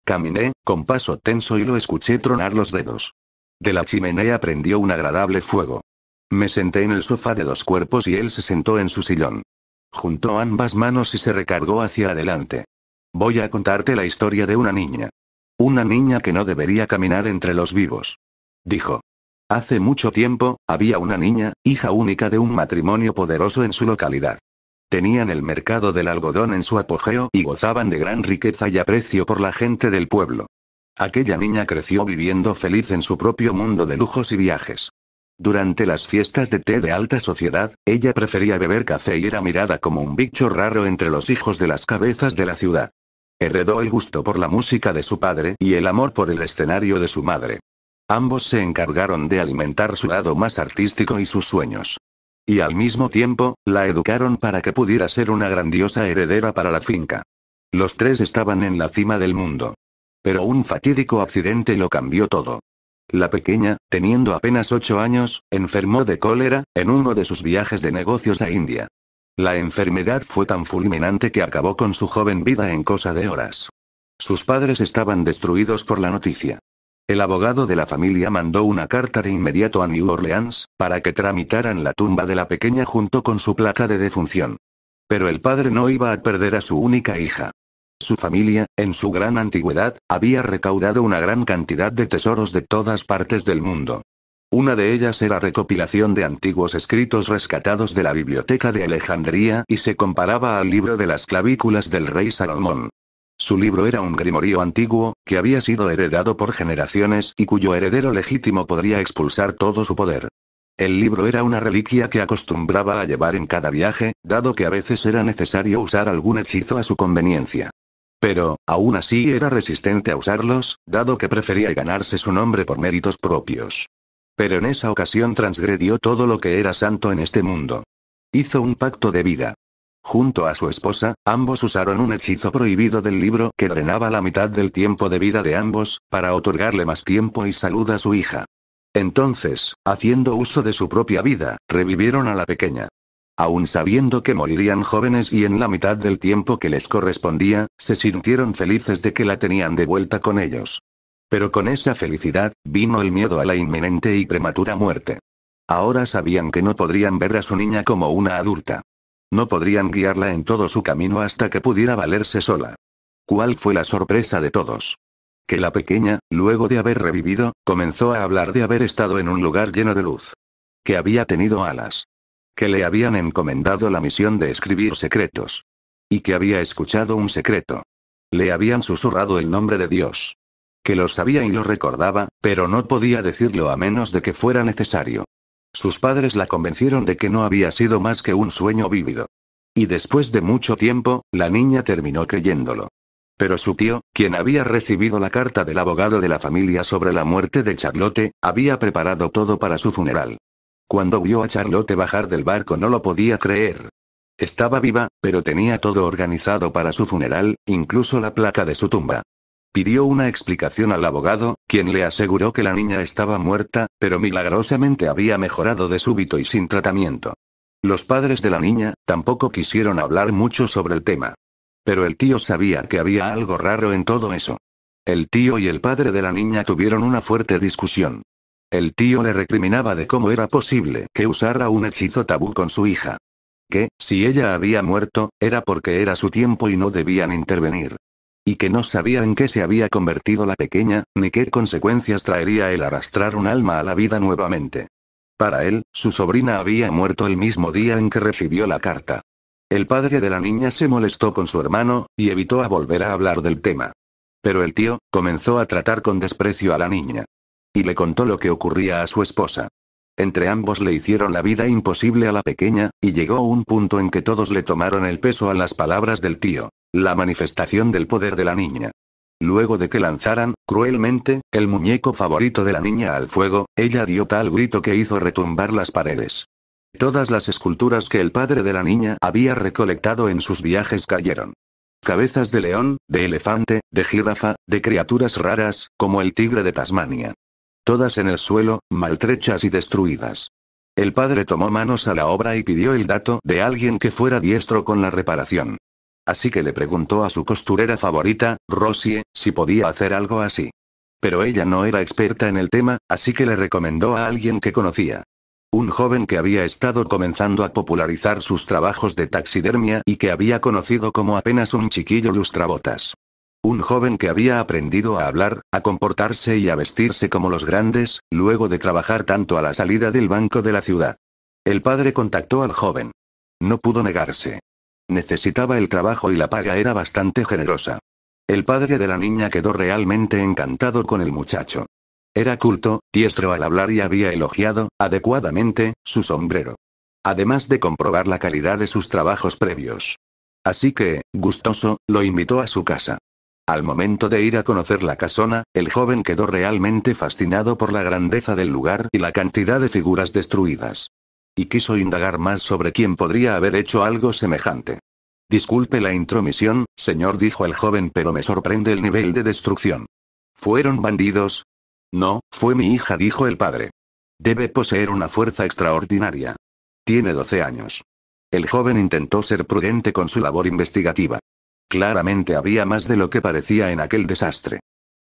Caminé, con paso tenso y lo escuché tronar los dedos. De la chimenea prendió un agradable fuego. Me senté en el sofá de dos cuerpos y él se sentó en su sillón. Juntó ambas manos y se recargó hacia adelante. Voy a contarte la historia de una niña. Una niña que no debería caminar entre los vivos. Dijo. Hace mucho tiempo, había una niña, hija única de un matrimonio poderoso en su localidad. Tenían el mercado del algodón en su apogeo y gozaban de gran riqueza y aprecio por la gente del pueblo. Aquella niña creció viviendo feliz en su propio mundo de lujos y viajes. Durante las fiestas de té de alta sociedad, ella prefería beber café y era mirada como un bicho raro entre los hijos de las cabezas de la ciudad. Heredó el gusto por la música de su padre y el amor por el escenario de su madre. Ambos se encargaron de alimentar su lado más artístico y sus sueños. Y al mismo tiempo, la educaron para que pudiera ser una grandiosa heredera para la finca. Los tres estaban en la cima del mundo. Pero un fatídico accidente lo cambió todo. La pequeña, teniendo apenas ocho años, enfermó de cólera, en uno de sus viajes de negocios a India. La enfermedad fue tan fulminante que acabó con su joven vida en cosa de horas. Sus padres estaban destruidos por la noticia. El abogado de la familia mandó una carta de inmediato a New Orleans, para que tramitaran la tumba de la pequeña junto con su placa de defunción. Pero el padre no iba a perder a su única hija. Su familia, en su gran antigüedad, había recaudado una gran cantidad de tesoros de todas partes del mundo. Una de ellas era recopilación de antiguos escritos rescatados de la biblioteca de Alejandría y se comparaba al libro de las clavículas del rey Salomón. Su libro era un grimorío antiguo, que había sido heredado por generaciones y cuyo heredero legítimo podría expulsar todo su poder. El libro era una reliquia que acostumbraba a llevar en cada viaje, dado que a veces era necesario usar algún hechizo a su conveniencia. Pero, aún así era resistente a usarlos, dado que prefería ganarse su nombre por méritos propios. Pero en esa ocasión transgredió todo lo que era santo en este mundo. Hizo un pacto de vida. Junto a su esposa, ambos usaron un hechizo prohibido del libro que drenaba la mitad del tiempo de vida de ambos, para otorgarle más tiempo y salud a su hija. Entonces, haciendo uso de su propia vida, revivieron a la pequeña. Aun sabiendo que morirían jóvenes y en la mitad del tiempo que les correspondía, se sintieron felices de que la tenían de vuelta con ellos. Pero con esa felicidad, vino el miedo a la inminente y prematura muerte. Ahora sabían que no podrían ver a su niña como una adulta. No podrían guiarla en todo su camino hasta que pudiera valerse sola. ¿Cuál fue la sorpresa de todos? Que la pequeña, luego de haber revivido, comenzó a hablar de haber estado en un lugar lleno de luz. Que había tenido alas que le habían encomendado la misión de escribir secretos. Y que había escuchado un secreto. Le habían susurrado el nombre de Dios. Que lo sabía y lo recordaba, pero no podía decirlo a menos de que fuera necesario. Sus padres la convencieron de que no había sido más que un sueño vívido. Y después de mucho tiempo, la niña terminó creyéndolo. Pero su tío, quien había recibido la carta del abogado de la familia sobre la muerte de Charlotte, había preparado todo para su funeral. Cuando vio a Charlotte bajar del barco no lo podía creer. Estaba viva, pero tenía todo organizado para su funeral, incluso la placa de su tumba. Pidió una explicación al abogado, quien le aseguró que la niña estaba muerta, pero milagrosamente había mejorado de súbito y sin tratamiento. Los padres de la niña tampoco quisieron hablar mucho sobre el tema. Pero el tío sabía que había algo raro en todo eso. El tío y el padre de la niña tuvieron una fuerte discusión. El tío le recriminaba de cómo era posible que usara un hechizo tabú con su hija. Que, si ella había muerto, era porque era su tiempo y no debían intervenir. Y que no sabía en qué se había convertido la pequeña, ni qué consecuencias traería el arrastrar un alma a la vida nuevamente. Para él, su sobrina había muerto el mismo día en que recibió la carta. El padre de la niña se molestó con su hermano, y evitó a volver a hablar del tema. Pero el tío, comenzó a tratar con desprecio a la niña. Y le contó lo que ocurría a su esposa. Entre ambos le hicieron la vida imposible a la pequeña, y llegó un punto en que todos le tomaron el peso a las palabras del tío, la manifestación del poder de la niña. Luego de que lanzaran, cruelmente, el muñeco favorito de la niña al fuego, ella dio tal grito que hizo retumbar las paredes. Todas las esculturas que el padre de la niña había recolectado en sus viajes cayeron. Cabezas de león, de elefante, de jirafa, de criaturas raras, como el tigre de Tasmania. Todas en el suelo, maltrechas y destruidas. El padre tomó manos a la obra y pidió el dato de alguien que fuera diestro con la reparación. Así que le preguntó a su costurera favorita, Rosie, si podía hacer algo así. Pero ella no era experta en el tema, así que le recomendó a alguien que conocía. Un joven que había estado comenzando a popularizar sus trabajos de taxidermia y que había conocido como apenas un chiquillo lustrabotas. Un joven que había aprendido a hablar, a comportarse y a vestirse como los grandes, luego de trabajar tanto a la salida del banco de la ciudad. El padre contactó al joven. No pudo negarse. Necesitaba el trabajo y la paga era bastante generosa. El padre de la niña quedó realmente encantado con el muchacho. Era culto, diestro al hablar y había elogiado, adecuadamente, su sombrero. Además de comprobar la calidad de sus trabajos previos. Así que, gustoso, lo invitó a su casa. Al momento de ir a conocer la casona, el joven quedó realmente fascinado por la grandeza del lugar y la cantidad de figuras destruidas. Y quiso indagar más sobre quién podría haber hecho algo semejante. Disculpe la intromisión, señor, dijo el joven, pero me sorprende el nivel de destrucción. ¿Fueron bandidos? No, fue mi hija, dijo el padre. Debe poseer una fuerza extraordinaria. Tiene 12 años. El joven intentó ser prudente con su labor investigativa. Claramente había más de lo que parecía en aquel desastre.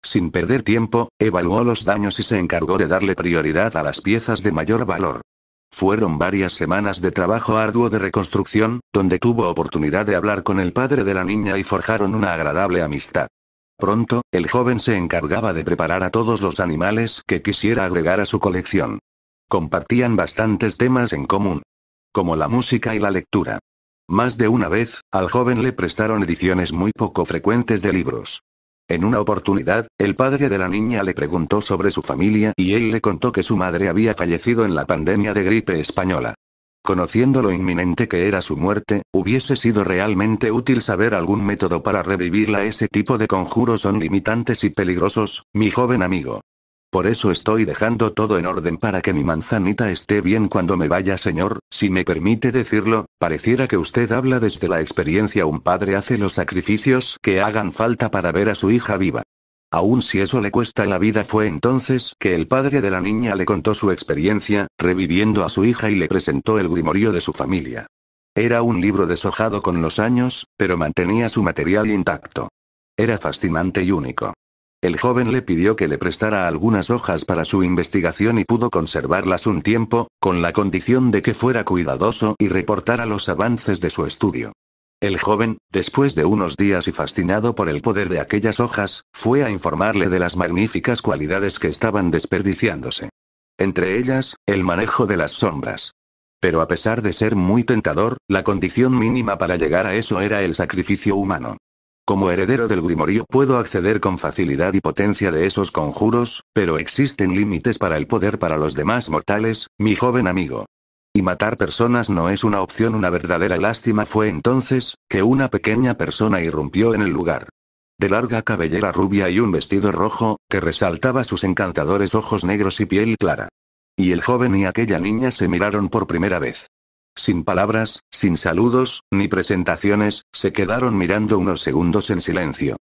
Sin perder tiempo, evaluó los daños y se encargó de darle prioridad a las piezas de mayor valor. Fueron varias semanas de trabajo arduo de reconstrucción, donde tuvo oportunidad de hablar con el padre de la niña y forjaron una agradable amistad. Pronto, el joven se encargaba de preparar a todos los animales que quisiera agregar a su colección. Compartían bastantes temas en común, como la música y la lectura. Más de una vez, al joven le prestaron ediciones muy poco frecuentes de libros. En una oportunidad, el padre de la niña le preguntó sobre su familia y él le contó que su madre había fallecido en la pandemia de gripe española. Conociendo lo inminente que era su muerte, hubiese sido realmente útil saber algún método para revivirla. Ese tipo de conjuros son limitantes y peligrosos, mi joven amigo. Por eso estoy dejando todo en orden para que mi manzanita esté bien cuando me vaya, señor, si me permite decirlo, pareciera que usted habla desde la experiencia. Un padre hace los sacrificios que hagan falta para ver a su hija viva. Aun si eso le cuesta la vida, fue entonces que el padre de la niña le contó su experiencia, reviviendo a su hija y le presentó el grimorio de su familia. Era un libro deshojado con los años, pero mantenía su material intacto. Era fascinante y único. El joven le pidió que le prestara algunas hojas para su investigación y pudo conservarlas un tiempo, con la condición de que fuera cuidadoso y reportara los avances de su estudio. El joven, después de unos días y fascinado por el poder de aquellas hojas, fue a informarle de las magníficas cualidades que estaban desperdiciándose. Entre ellas, el manejo de las sombras. Pero a pesar de ser muy tentador, la condición mínima para llegar a eso era el sacrificio humano. Como heredero del Grimorio puedo acceder con facilidad y potencia de esos conjuros, pero existen límites para el poder para los demás mortales, mi joven amigo. Y matar personas no es una opción. Una verdadera lástima fue entonces, que una pequeña persona irrumpió en el lugar. De larga cabellera rubia y un vestido rojo, que resaltaba sus encantadores ojos negros y piel clara. Y el joven y aquella niña se miraron por primera vez. Sin palabras, sin saludos, ni presentaciones, se quedaron mirando unos segundos en silencio.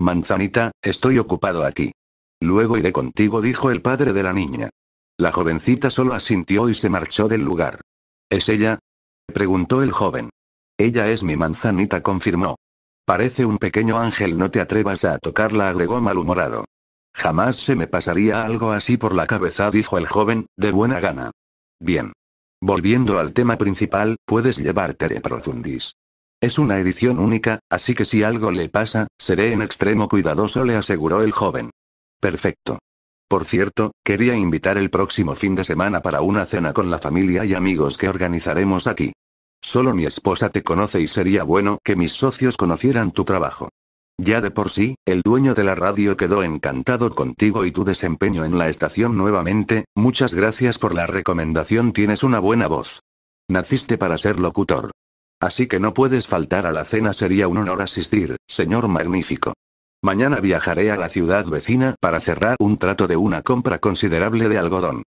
Manzanita, estoy ocupado aquí. Luego iré contigo, dijo el padre de la niña. La jovencita solo asintió y se marchó del lugar. ¿Es ella? preguntó el joven. Ella es mi manzanita, confirmó. Parece un pequeño ángel, no te atrevas a tocarla, agregó malhumorado. Jamás se me pasaría algo así por la cabeza, dijo el joven, de buena gana. Bien. Volviendo al tema principal, puedes llevarte de Profundis. Es una edición única, así que si algo le pasa, seré en extremo cuidadoso, le aseguró el joven. Perfecto. Por cierto, quería invitar el próximo fin de semana para una cena con la familia y amigos que organizaremos aquí. Solo mi esposa te conoce y sería bueno que mis socios conocieran tu trabajo. Ya de por sí, el dueño de la radio quedó encantado contigo y tu desempeño en la estación nuevamente, muchas gracias por la recomendación, tienes una buena voz. Naciste para ser locutor. Así que no puedes faltar a la cena, sería un honor asistir, señor magnífico. Mañana viajaré a la ciudad vecina para cerrar un trato de una compra considerable de algodón.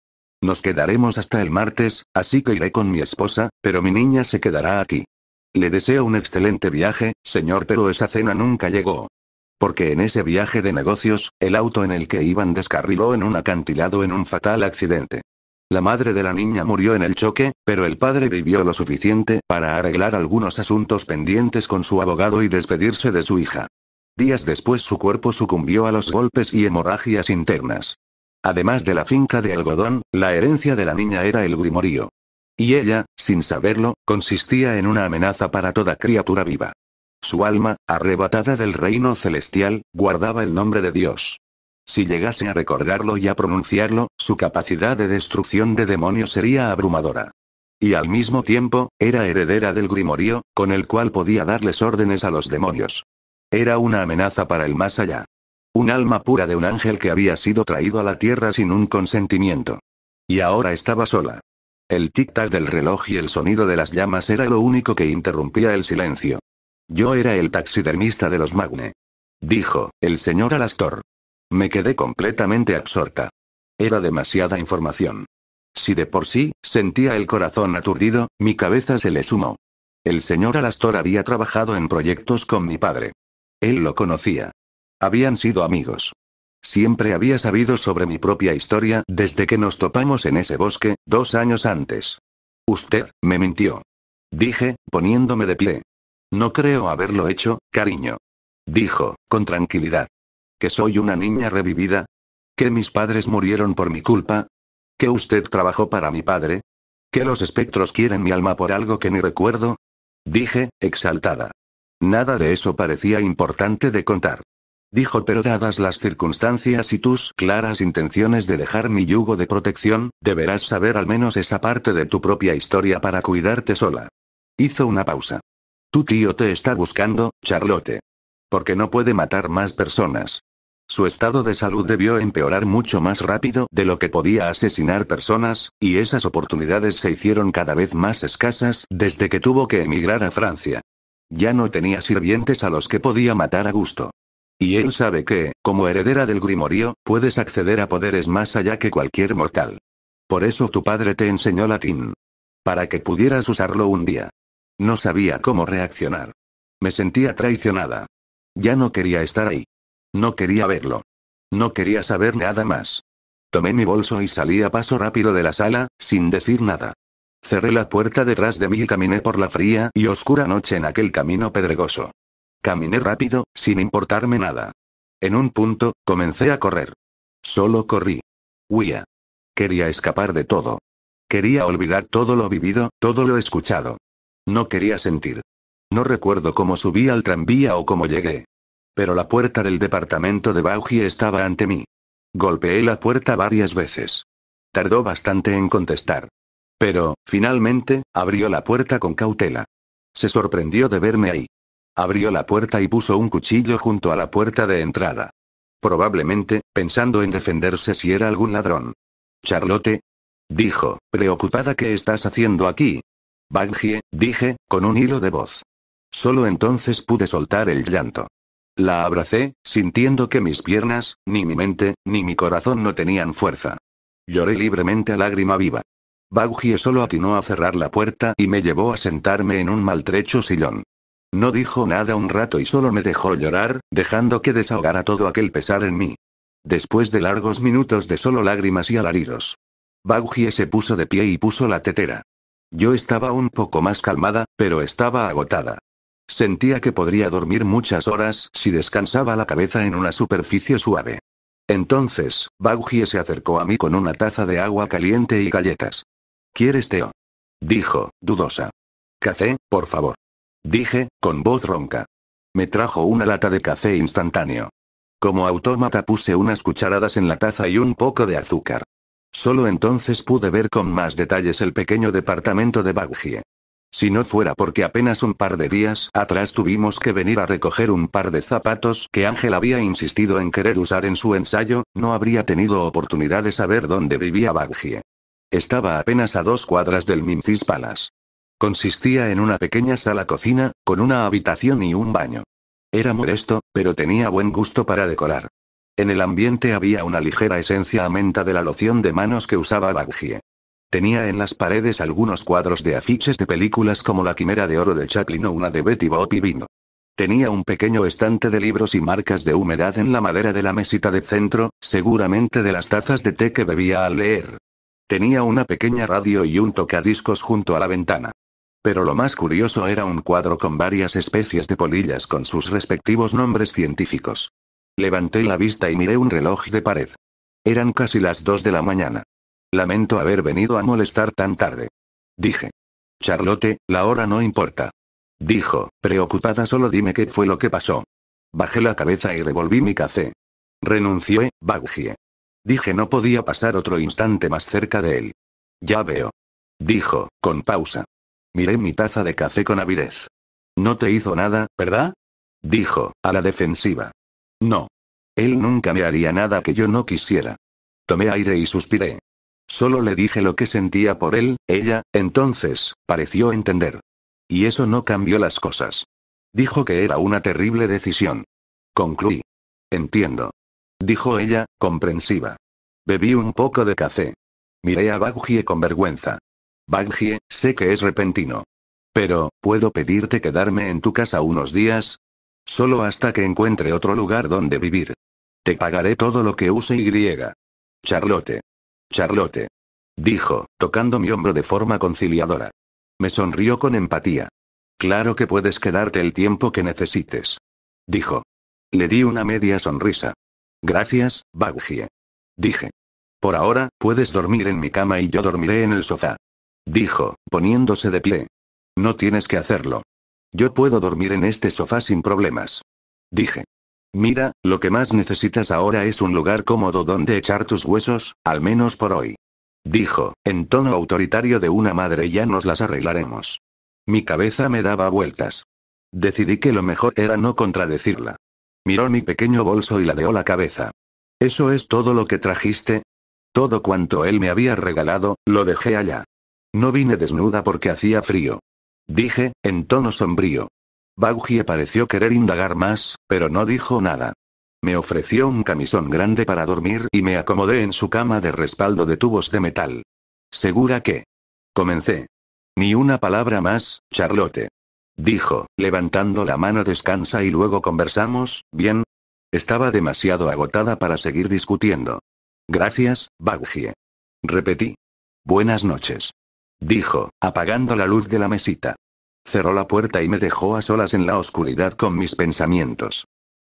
Nos quedaremos hasta el martes, así que iré con mi esposa, pero mi niña se quedará aquí. Le deseo un excelente viaje, señor, pero esa cena nunca llegó. Porque en ese viaje de negocios, el auto en el que iban descarriló en un acantilado en un fatal accidente. La madre de la niña murió en el choque, pero el padre vivió lo suficiente para arreglar algunos asuntos pendientes con su abogado y despedirse de su hija. Días después su cuerpo sucumbió a los golpes y hemorragias internas. Además de la finca de algodón, la herencia de la niña era el grimorío. Y ella, sin saberlo, consistía en una amenaza para toda criatura viva. Su alma, arrebatada del reino celestial, guardaba el nombre de Dios. Si llegase a recordarlo y a pronunciarlo, su capacidad de destrucción de demonios sería abrumadora. Y al mismo tiempo, era heredera del grimorío, con el cual podía darles órdenes a los demonios. Era una amenaza para el más allá. Un alma pura de un ángel que había sido traído a la tierra sin un consentimiento. Y ahora estaba sola. El tic-tac del reloj y el sonido de las llamas era lo único que interrumpía el silencio. Yo era el taxidermista de los Magne. Dijo, el señor Alastor. Me quedé completamente absorta. Era demasiada información. Si de por sí, sentía el corazón aturdido, mi cabeza se le sumó. El señor Alastor había trabajado en proyectos con mi padre. Él lo conocía. Habían sido amigos. Siempre había sabido sobre mi propia historia desde que nos topamos en ese bosque, dos años antes. Usted, me mintió. Dije, poniéndome de pie. No creo haberlo hecho, cariño. Dijo, con tranquilidad. ¿Que soy una niña revivida? ¿Que mis padres murieron por mi culpa? ¿Que usted trabajó para mi padre? ¿Que los espectros quieren mi alma por algo que ni recuerdo? Dije, exaltada. Nada de eso parecía importante de contar dijo pero dadas las circunstancias y tus claras intenciones de dejar mi yugo de protección, deberás saber al menos esa parte de tu propia historia para cuidarte sola. Hizo una pausa. Tu tío te está buscando, Charlotte. Porque no puede matar más personas. Su estado de salud debió empeorar mucho más rápido de lo que podía asesinar personas, y esas oportunidades se hicieron cada vez más escasas desde que tuvo que emigrar a Francia. Ya no tenía sirvientes a los que podía matar a gusto. Y él sabe que, como heredera del grimorio, puedes acceder a poderes más allá que cualquier mortal. Por eso tu padre te enseñó latín. Para que pudieras usarlo un día. No sabía cómo reaccionar. Me sentía traicionada. Ya no quería estar ahí. No quería verlo. No quería saber nada más. Tomé mi bolso y salí a paso rápido de la sala, sin decir nada. Cerré la puerta detrás de mí y caminé por la fría y oscura noche en aquel camino pedregoso. Caminé rápido, sin importarme nada. En un punto, comencé a correr. Solo corrí. Huía. Quería escapar de todo. Quería olvidar todo lo vivido, todo lo escuchado. No quería sentir. No recuerdo cómo subí al tranvía o cómo llegué. Pero la puerta del departamento de Bauji estaba ante mí. Golpeé la puerta varias veces. Tardó bastante en contestar. Pero, finalmente, abrió la puerta con cautela. Se sorprendió de verme ahí. Abrió la puerta y puso un cuchillo junto a la puerta de entrada. Probablemente, pensando en defenderse si era algún ladrón. Charlotte. Dijo, preocupada, ¿qué estás haciendo aquí? Bangie, dije, con un hilo de voz. Solo entonces pude soltar el llanto. La abracé, sintiendo que mis piernas, ni mi mente, ni mi corazón no tenían fuerza. Lloré libremente a lágrima viva. Baugie solo atinó a cerrar la puerta y me llevó a sentarme en un maltrecho sillón. No dijo nada un rato y solo me dejó llorar, dejando que desahogara todo aquel pesar en mí. Después de largos minutos de solo lágrimas y alaridos. Baugie se puso de pie y puso la tetera. Yo estaba un poco más calmada, pero estaba agotada. Sentía que podría dormir muchas horas si descansaba la cabeza en una superficie suave. Entonces, Baugie se acercó a mí con una taza de agua caliente y galletas. ¿Quieres teo? Dijo, dudosa. Café, por favor. Dije, con voz ronca. Me trajo una lata de café instantáneo. Como autómata puse unas cucharadas en la taza y un poco de azúcar. Solo entonces pude ver con más detalles el pequeño departamento de Baggie. Si no fuera porque apenas un par de días atrás tuvimos que venir a recoger un par de zapatos que Ángel había insistido en querer usar en su ensayo, no habría tenido oportunidad de saber dónde vivía Baggie. Estaba apenas a dos cuadras del Mimcis Palace. Consistía en una pequeña sala cocina, con una habitación y un baño. Era modesto, pero tenía buen gusto para decorar. En el ambiente había una ligera esencia a menta de la loción de manos que usaba Baggie. Tenía en las paredes algunos cuadros de afiches de películas como La Quimera de Oro de Chaplin o una de Betty Boop y vino. Tenía un pequeño estante de libros y marcas de humedad en la madera de la mesita de centro, seguramente de las tazas de té que bebía al leer. Tenía una pequeña radio y un tocadiscos junto a la ventana. Pero lo más curioso era un cuadro con varias especies de polillas con sus respectivos nombres científicos. Levanté la vista y miré un reloj de pared. Eran casi las dos de la mañana. Lamento haber venido a molestar tan tarde. Dije. Charlotte, la hora no importa. Dijo, preocupada, solo dime qué fue lo que pasó. Bajé la cabeza y revolví mi café. Renuncié, Baggie. Dije no podía pasar otro instante más cerca de él. Ya veo. Dijo, con pausa. Miré mi taza de café con avidez. No te hizo nada, ¿verdad? Dijo, a la defensiva. No. Él nunca me haría nada que yo no quisiera. Tomé aire y suspiré. Solo le dije lo que sentía por él, ella, entonces, pareció entender. Y eso no cambió las cosas. Dijo que era una terrible decisión. Concluí. Entiendo. Dijo ella, comprensiva. Bebí un poco de café. Miré a Baggie con vergüenza. Baggie, sé que es repentino. Pero, ¿puedo pedirte quedarme en tu casa unos días? Solo hasta que encuentre otro lugar donde vivir. Te pagaré todo lo que use y. Charlotte. Charlotte. Dijo, tocando mi hombro de forma conciliadora. Me sonrió con empatía. Claro que puedes quedarte el tiempo que necesites. Dijo. Le di una media sonrisa. Gracias, Baggie. Dije. Por ahora, puedes dormir en mi cama y yo dormiré en el sofá. Dijo, poniéndose de pie. No tienes que hacerlo. Yo puedo dormir en este sofá sin problemas. Dije. Mira, lo que más necesitas ahora es un lugar cómodo donde echar tus huesos, al menos por hoy. Dijo, en tono autoritario de una madre ya nos las arreglaremos. Mi cabeza me daba vueltas. Decidí que lo mejor era no contradecirla. Miró mi pequeño bolso y ladeó la cabeza. ¿Eso es todo lo que trajiste? Todo cuanto él me había regalado, lo dejé allá. No vine desnuda porque hacía frío. Dije, en tono sombrío. Baugie pareció querer indagar más, pero no dijo nada. Me ofreció un camisón grande para dormir y me acomodé en su cama de respaldo de tubos de metal. ¿Segura que? Comencé. Ni una palabra más, Charlotte. Dijo, levantando la mano descansa y luego conversamos, ¿bien? Estaba demasiado agotada para seguir discutiendo. Gracias, Baugie. Repetí. Buenas noches dijo, apagando la luz de la mesita. Cerró la puerta y me dejó a solas en la oscuridad con mis pensamientos.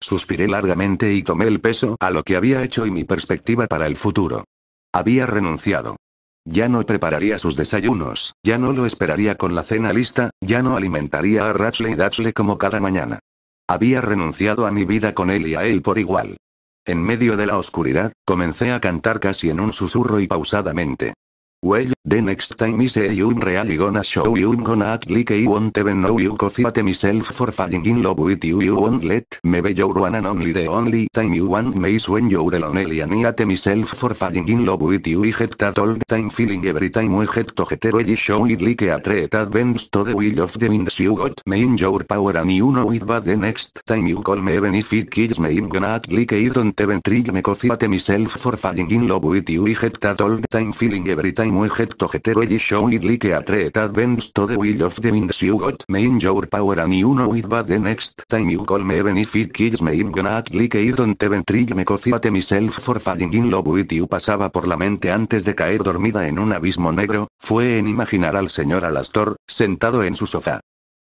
Suspiré largamente y tomé el peso a lo que había hecho y mi perspectiva para el futuro. Había renunciado. Ya no prepararía sus desayunos, ya no lo esperaría con la cena lista, ya no alimentaría a Ratchley Datchley como cada mañana. Había renunciado a mi vida con él y a él por igual. En medio de la oscuridad, comencé a cantar casi en un susurro y pausadamente. Well, the next time I say you am really gonna show you gonna act like you won't even know you cause at myself for falling in love with you you won't let me be your one and only the only time you want me is when you're lonely and I at myself for falling in love with you I get that all the time feeling every time we get to get away show it like a threat that bends to the will of the winds you got me in your power and you know it but the next time you call me even if it kills me I'm gonna act like I don't even treat me cause at myself for falling in love with you I get that all the time feeling every time Muy hecto Y y show it like a threat to the will of the winds you got main your power and you know it but the next time you call me even if it kills me I'm gonna act like I don't even trick me cociate myself for falling in love with you pasaba por la mente antes de caer dormida en un abismo negro, fue en imaginar al señor Alastor, sentado en su sofá.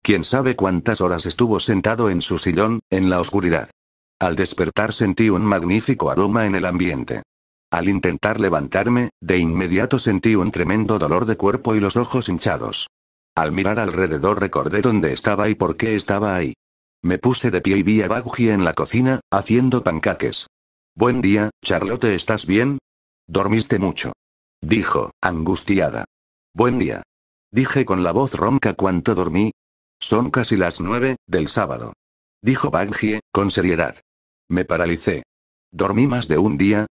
Quién sabe cuántas horas estuvo sentado en su sillón, en la oscuridad. Al despertar sentí un magnífico aroma en el ambiente. Al intentar levantarme, de inmediato sentí un tremendo dolor de cuerpo y los ojos hinchados. Al mirar alrededor recordé dónde estaba y por qué estaba ahí. Me puse de pie y vi a Baggie en la cocina, haciendo pancaques. Buen día, Charlotte, ¿estás bien? Dormiste mucho. Dijo, angustiada. Buen día. Dije con la voz ronca cuánto dormí. Son casi las nueve, del sábado. Dijo Baggie, con seriedad. Me paralicé. Dormí más de un día,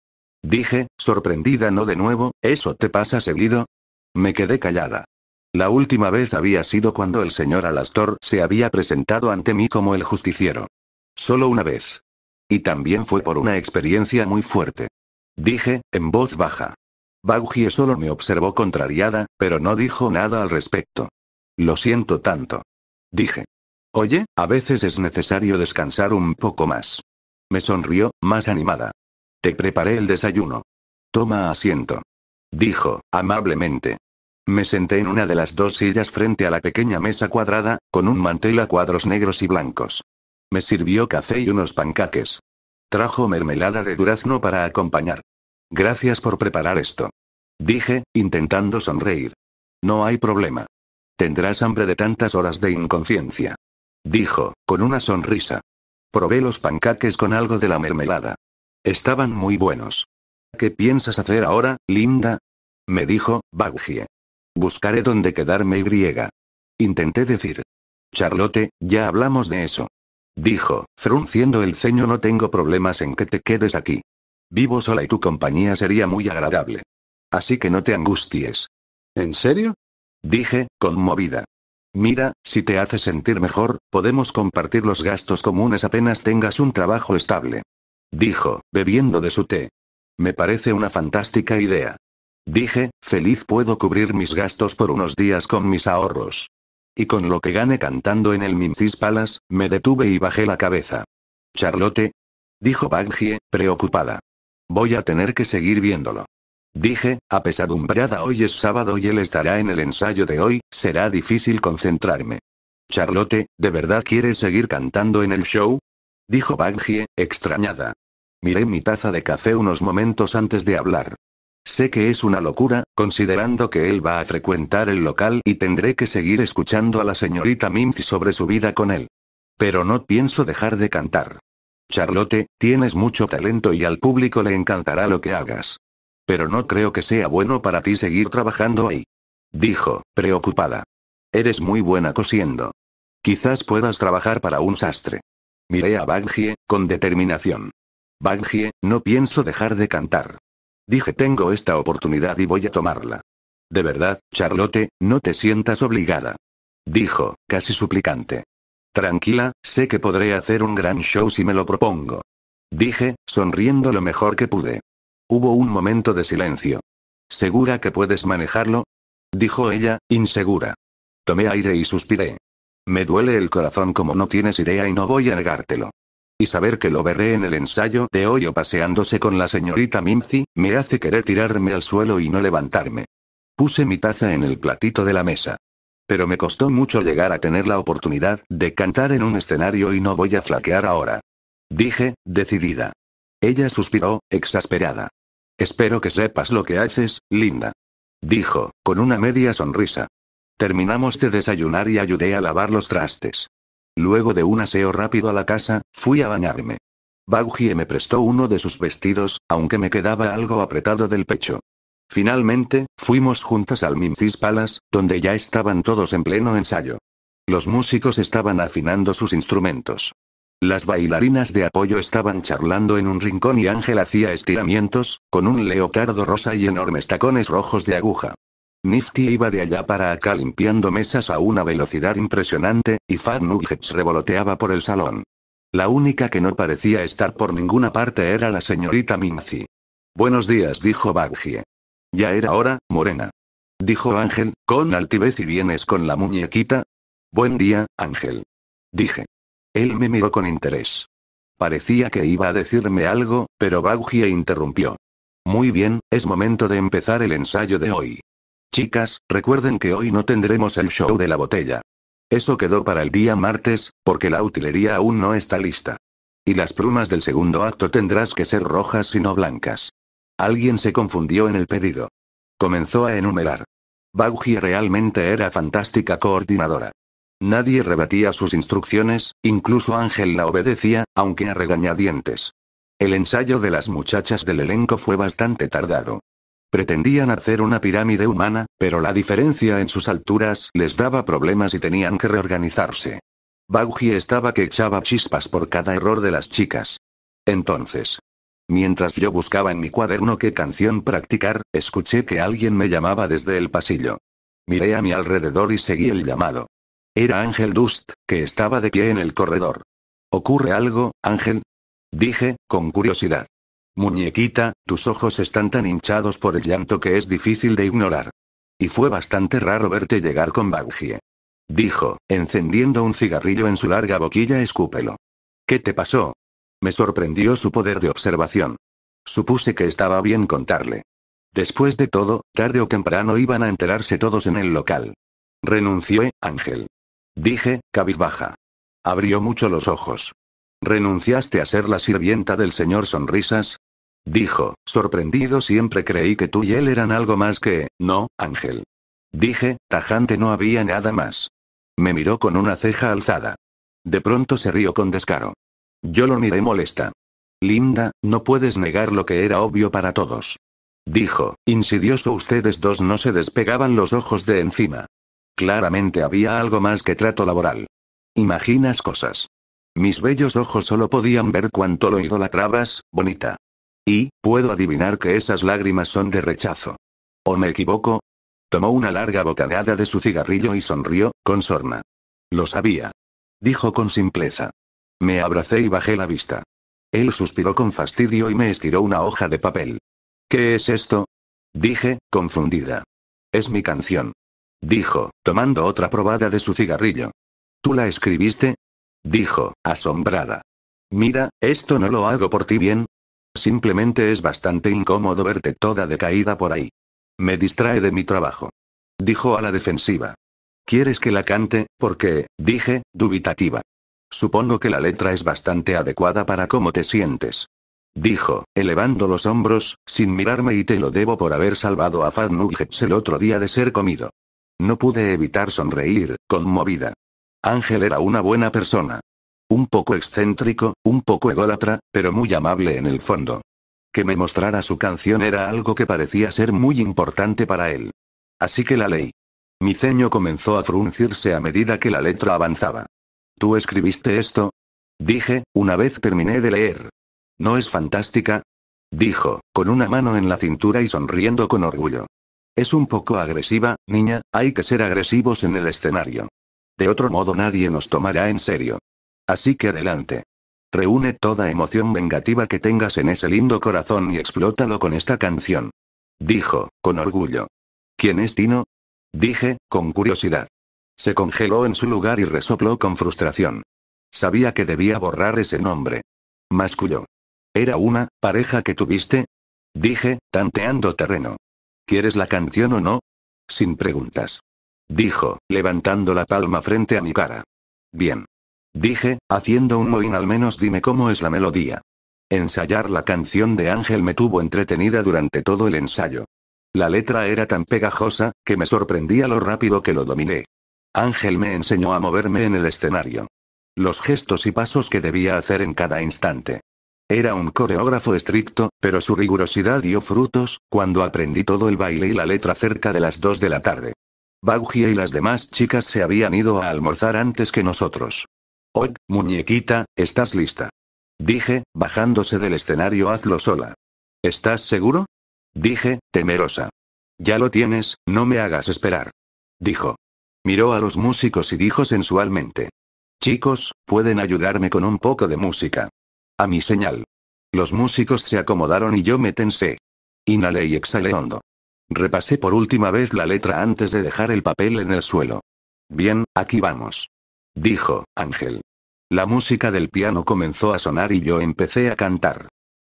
Dije, sorprendida no de nuevo, ¿eso te pasa seguido? Me quedé callada. La última vez había sido cuando el señor Alastor se había presentado ante mí como el justiciero. Solo una vez. Y también fue por una experiencia muy fuerte. Dije, en voz baja. Baugie solo me observó contrariada, pero no dijo nada al respecto. Lo siento tanto. Dije. Oye, a veces es necesario descansar un poco más. Me sonrió, más animada. Te preparé el desayuno. Toma asiento. Dijo, amablemente. Me senté en una de las dos sillas frente a la pequeña mesa cuadrada, con un mantel a cuadros negros y blancos. Me sirvió café y unos pancaques. Trajo mermelada de durazno para acompañar. Gracias por preparar esto. Dije, intentando sonreír. No hay problema. Tendrás hambre de tantas horas de inconsciencia. Dijo, con una sonrisa. Probé los pancaques con algo de la mermelada. Estaban muy buenos. ¿Qué piensas hacer ahora, linda? Me dijo, Baggie. Buscaré dónde quedarme y griega. Intenté decir. Charlotte, ya hablamos de eso. Dijo, frunciendo el ceño no tengo problemas en que te quedes aquí. Vivo sola y tu compañía sería muy agradable. Así que no te angusties. ¿En serio? Dije, conmovida. Mira, si te hace sentir mejor, podemos compartir los gastos comunes apenas tengas un trabajo estable. Dijo, bebiendo de su té. Me parece una fantástica idea. Dije, feliz puedo cubrir mis gastos por unos días con mis ahorros. Y con lo que gane cantando en el Mincis Palace, me detuve y bajé la cabeza. Charlotte. Dijo Bangie, preocupada. Voy a tener que seguir viéndolo. Dije, apesadumbrada hoy es sábado y él estará en el ensayo de hoy, será difícil concentrarme. Charlotte, ¿de verdad quieres seguir cantando en el show? dijo Baggie, extrañada. Miré mi taza de café unos momentos antes de hablar. Sé que es una locura, considerando que él va a frecuentar el local y tendré que seguir escuchando a la señorita Mimsy sobre su vida con él. Pero no pienso dejar de cantar. Charlotte, tienes mucho talento y al público le encantará lo que hagas. Pero no creo que sea bueno para ti seguir trabajando ahí. Dijo, preocupada. Eres muy buena cosiendo. Quizás puedas trabajar para un sastre. Miré a Baggie, con determinación. Baggie, no pienso dejar de cantar. Dije tengo esta oportunidad y voy a tomarla. De verdad, Charlotte, no te sientas obligada. Dijo, casi suplicante. Tranquila, sé que podré hacer un gran show si me lo propongo. Dije, sonriendo lo mejor que pude. Hubo un momento de silencio. ¿Segura que puedes manejarlo? Dijo ella, insegura. Tomé aire y suspiré. Me duele el corazón como no tienes idea y no voy a negártelo. Y saber que lo veré en el ensayo de hoy o paseándose con la señorita Mimzi, me hace querer tirarme al suelo y no levantarme. Puse mi taza en el platito de la mesa. Pero me costó mucho llegar a tener la oportunidad de cantar en un escenario y no voy a flaquear ahora. Dije, decidida. Ella suspiró, exasperada. Espero que sepas lo que haces, linda. Dijo, con una media sonrisa. Terminamos de desayunar y ayudé a lavar los trastes. Luego de un aseo rápido a la casa, fui a bañarme. Bagui me prestó uno de sus vestidos, aunque me quedaba algo apretado del pecho. Finalmente, fuimos juntas al Mimcis Palace, donde ya estaban todos en pleno ensayo. Los músicos estaban afinando sus instrumentos. Las bailarinas de apoyo estaban charlando en un rincón y Ángel hacía estiramientos, con un leotardo rosa y enormes tacones rojos de aguja. Nifty iba de allá para acá limpiando mesas a una velocidad impresionante, y Fat revoloteaba por el salón. La única que no parecía estar por ninguna parte era la señorita Minzi. Buenos días, dijo Baggie. Ya era hora, Morena. Dijo Ángel, con altivez y vienes con la muñequita. Buen día, Ángel. Dije. Él me miró con interés. Parecía que iba a decirme algo, pero Baggie interrumpió. Muy bien, es momento de empezar el ensayo de hoy. Chicas, recuerden que hoy no tendremos el show de la botella. Eso quedó para el día martes, porque la utilería aún no está lista. Y las plumas del segundo acto tendrás que ser rojas y no blancas. Alguien se confundió en el pedido. Comenzó a enumerar. Baugie realmente era fantástica coordinadora. Nadie rebatía sus instrucciones, incluso Ángel la obedecía, aunque a regañadientes. El ensayo de las muchachas del elenco fue bastante tardado. Pretendían hacer una pirámide humana, pero la diferencia en sus alturas les daba problemas y tenían que reorganizarse. Bauji estaba que echaba chispas por cada error de las chicas. Entonces, mientras yo buscaba en mi cuaderno qué canción practicar, escuché que alguien me llamaba desde el pasillo. Miré a mi alrededor y seguí el llamado. Era Ángel Dust, que estaba de pie en el corredor. ¿Ocurre algo, Ángel? Dije, con curiosidad. Muñequita, tus ojos están tan hinchados por el llanto que es difícil de ignorar. Y fue bastante raro verte llegar con Baggie. Dijo, encendiendo un cigarrillo en su larga boquilla escúpelo. ¿Qué te pasó? Me sorprendió su poder de observación. Supuse que estaba bien contarle. Después de todo, tarde o temprano iban a enterarse todos en el local. Renuncié, Ángel. Dije, cabizbaja. Abrió mucho los ojos. ¿Renunciaste a ser la sirvienta del señor Sonrisas? Dijo, sorprendido siempre creí que tú y él eran algo más que, no, Ángel. Dije, tajante no había nada más. Me miró con una ceja alzada. De pronto se rió con descaro. Yo lo miré molesta. Linda, no puedes negar lo que era obvio para todos. Dijo, insidioso ustedes dos no se despegaban los ojos de encima. Claramente había algo más que trato laboral. Imaginas cosas. Mis bellos ojos solo podían ver cuánto lo idolatrabas, bonita. Y, puedo adivinar que esas lágrimas son de rechazo. ¿O me equivoco? Tomó una larga bocanada de su cigarrillo y sonrió, con sorna. Lo sabía. Dijo con simpleza. Me abracé y bajé la vista. Él suspiró con fastidio y me estiró una hoja de papel. ¿Qué es esto? Dije, confundida. Es mi canción. Dijo, tomando otra probada de su cigarrillo. ¿Tú la escribiste? Dijo, asombrada. Mira, esto no lo hago por ti bien, Simplemente es bastante incómodo verte toda decaída por ahí. Me distrae de mi trabajo. Dijo a la defensiva. ¿Quieres que la cante? Porque, dije, dubitativa. Supongo que la letra es bastante adecuada para cómo te sientes. Dijo, elevando los hombros, sin mirarme y te lo debo por haber salvado a Fadnugets el otro día de ser comido. No pude evitar sonreír, conmovida. Ángel era una buena persona. Un poco excéntrico, un poco ególatra, pero muy amable en el fondo. Que me mostrara su canción era algo que parecía ser muy importante para él. Así que la leí. Mi ceño comenzó a fruncirse a medida que la letra avanzaba. ¿Tú escribiste esto? Dije, una vez terminé de leer. ¿No es fantástica? Dijo, con una mano en la cintura y sonriendo con orgullo. Es un poco agresiva, niña, hay que ser agresivos en el escenario. De otro modo nadie nos tomará en serio. Así que adelante. Reúne toda emoción vengativa que tengas en ese lindo corazón y explótalo con esta canción. Dijo, con orgullo. ¿Quién es Tino? Dije, con curiosidad. Se congeló en su lugar y resopló con frustración. Sabía que debía borrar ese nombre. Masculló. ¿Era una pareja que tuviste? Dije, tanteando terreno. ¿Quieres la canción o no? Sin preguntas. Dijo, levantando la palma frente a mi cara. Bien. Dije, haciendo un moín al menos dime cómo es la melodía. Ensayar la canción de Ángel me tuvo entretenida durante todo el ensayo. La letra era tan pegajosa, que me sorprendía lo rápido que lo dominé. Ángel me enseñó a moverme en el escenario. Los gestos y pasos que debía hacer en cada instante. Era un coreógrafo estricto, pero su rigurosidad dio frutos, cuando aprendí todo el baile y la letra cerca de las 2 de la tarde. Baugia y las demás chicas se habían ido a almorzar antes que nosotros. Oh, muñequita, ¿estás lista? Dije, bajándose del escenario hazlo sola. ¿Estás seguro? Dije, temerosa. Ya lo tienes, no me hagas esperar. Dijo. Miró a los músicos y dijo sensualmente. Chicos, pueden ayudarme con un poco de música. A mi señal. Los músicos se acomodaron y yo me tensé. Inhalé y exhalé hondo. Repasé por última vez la letra antes de dejar el papel en el suelo. Bien, aquí vamos dijo, Ángel. La música del piano comenzó a sonar y yo empecé a cantar.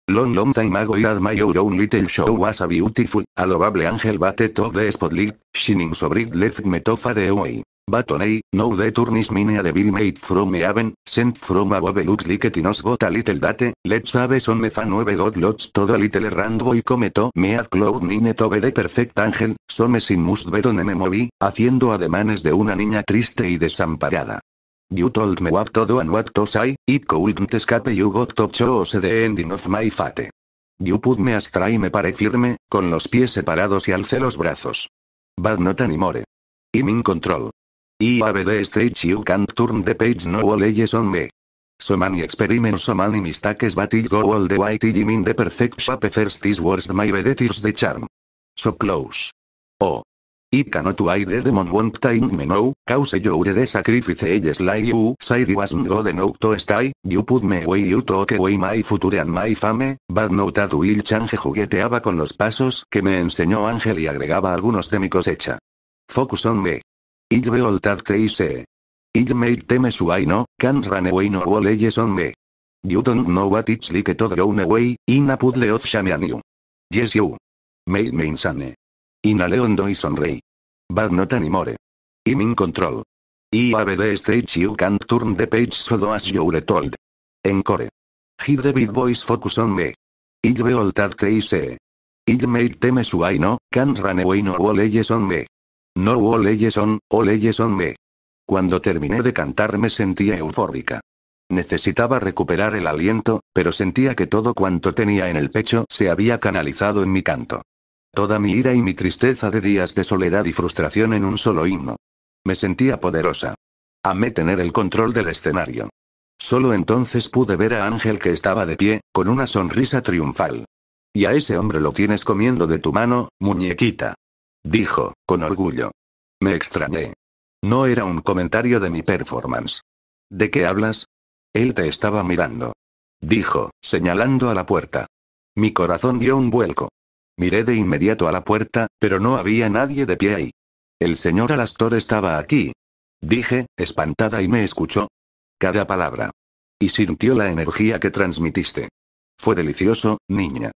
Long long time ago I had my own little show was a beautiful, a ángel angel but to the spotlight, shining so bright left me to fade away. But on now the turn is mine a devil made from me heaven, sent from above looks like it nos got a little date, let's have some me fa nueve got lots todo a little rando y cometo me a cloud nine to be the perfect ángel, some sin must be donde me movie, haciendo ademanes de una niña triste y desamparada. You told me what to do and what to say, it couldn't escape you got to choose the ending of my fate. You put me astray me pare firme, con los pies separados y alce los brazos. But not anymore. I'm in control. I have the stage you can't turn the page no leyes on me. So many experiments so many mistakes but it go all the way to you the perfect shop first is worst my bed is the charm. So close. Oh. I cannot wait the demon won't time me now, cause you're the sacrifice elles like you said it wasn't good enough to stay, you put me away you took away my future and my fame, but no that will change jugueteaba con los pasos que me enseñó Ángel y agregaba algunos de mi cosecha. Focus on me. be will that te say. I'll made them so I no, can't run away no all elles on me. You don't know what it's like to drown away, in a puddle of shame and you. Yes you. Made me insane. Inhalé hondo y sonreí. Bad not anymore. I'm in control. I the stage you can't turn the page so do as you were told. Encore. Give the big boys focus on me. I'll be all that they say. Il made them so no, can't run away no all leyes on me. No all leyes on, all leyes on me. Cuando terminé de cantar me sentía eufórica. Necesitaba recuperar el aliento, pero sentía que todo cuanto tenía en el pecho se había canalizado en mi canto. Toda mi ira y mi tristeza de días de soledad y frustración en un solo himno. Me sentía poderosa. Amé tener el control del escenario. Solo entonces pude ver a Ángel que estaba de pie, con una sonrisa triunfal. Y a ese hombre lo tienes comiendo de tu mano, muñequita. Dijo, con orgullo. Me extrañé. No era un comentario de mi performance. ¿De qué hablas? Él te estaba mirando. Dijo, señalando a la puerta. Mi corazón dio un vuelco. Miré de inmediato a la puerta, pero no había nadie de pie ahí. El señor Alastor estaba aquí. Dije, espantada y me escuchó. Cada palabra. Y sintió la energía que transmitiste. Fue delicioso, niña.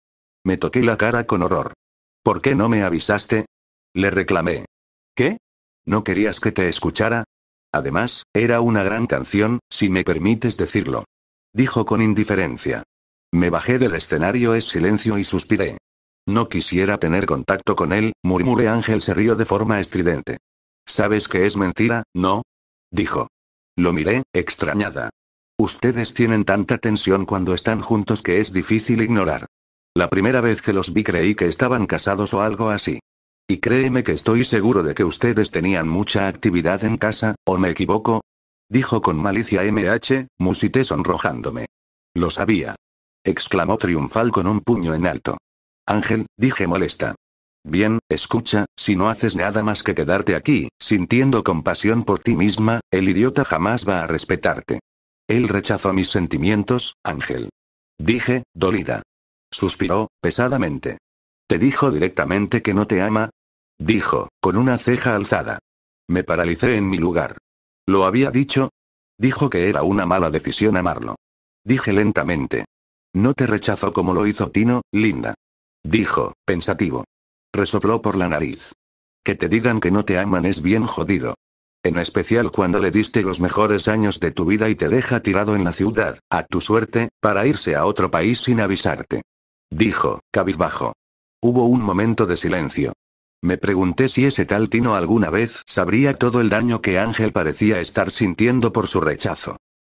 Me toqué la cara con horror. ¿Por qué no me avisaste? Le reclamé. ¿Qué? ¿No querías que te escuchara? Además, era una gran canción, si me permites decirlo. Dijo con indiferencia. Me bajé del escenario es silencio y suspiré. No quisiera tener contacto con él, murmuré Ángel se rió de forma estridente. ¿Sabes que es mentira, no? dijo. Lo miré, extrañada. Ustedes tienen tanta tensión cuando están juntos que es difícil ignorar. La primera vez que los vi creí que estaban casados o algo así. Y créeme que estoy seguro de que ustedes tenían mucha actividad en casa, ¿o me equivoco? Dijo con malicia MH, musité sonrojándome. Lo sabía. Exclamó triunfal con un puño en alto. Ángel, dije molesta. Bien, escucha, si no haces nada más que quedarte aquí, sintiendo compasión por ti misma, el idiota jamás va a respetarte. Él rechazó mis sentimientos, Ángel. Dije, dolida. Suspiró, pesadamente. ¿Te dijo directamente que no te ama? Dijo, con una ceja alzada. Me paralicé en mi lugar. ¿Lo había dicho? Dijo que era una mala decisión amarlo. Dije lentamente. No te rechazo como lo hizo Tino, linda dijo, pensativo. Resopló por la nariz. Que te digan que no te aman es bien jodido. En especial cuando le diste los mejores años de tu vida y te deja tirado en la ciudad, a tu suerte, para irse a otro país sin avisarte. Dijo, cabizbajo. Hubo un momento de silencio. Me pregunté si ese tal Tino alguna vez sabría todo el daño que Ángel parecía estar sintiendo por su rechazo.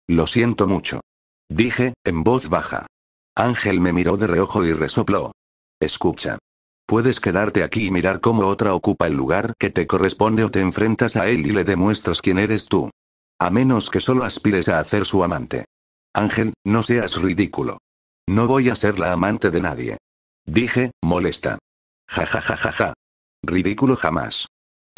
Lo siento mucho. Dije, en voz baja. Ángel me miró de reojo y resopló. Escucha. Puedes quedarte aquí y mirar cómo otra ocupa el lugar que te corresponde o te enfrentas a él y le demuestras quién eres tú. A menos que solo aspires a hacer su amante. Ángel, no seas ridículo. No voy a ser la amante de nadie. Dije, molesta. Ja ja ja ja ja. Ridículo jamás.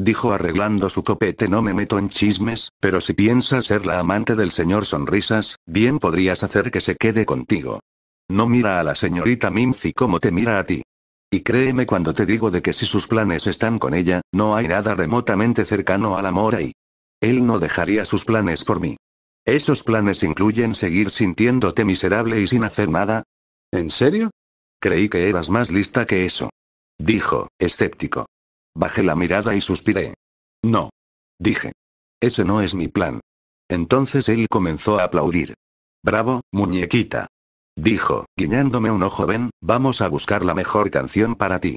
Dijo arreglando su copete no me meto en chismes, pero si piensas ser la amante del señor Sonrisas, bien podrías hacer que se quede contigo. No mira a la señorita Mimsy como te mira a ti. Y créeme cuando te digo de que si sus planes están con ella, no hay nada remotamente cercano al amor ahí. Él no dejaría sus planes por mí. Esos planes incluyen seguir sintiéndote miserable y sin hacer nada. ¿En serio? Creí que eras más lista que eso. Dijo, escéptico. Bajé la mirada y suspiré. No. Dije. Ese no es mi plan. Entonces él comenzó a aplaudir. Bravo, muñequita. Dijo, guiñándome un ojo, ven, vamos a buscar la mejor canción para ti.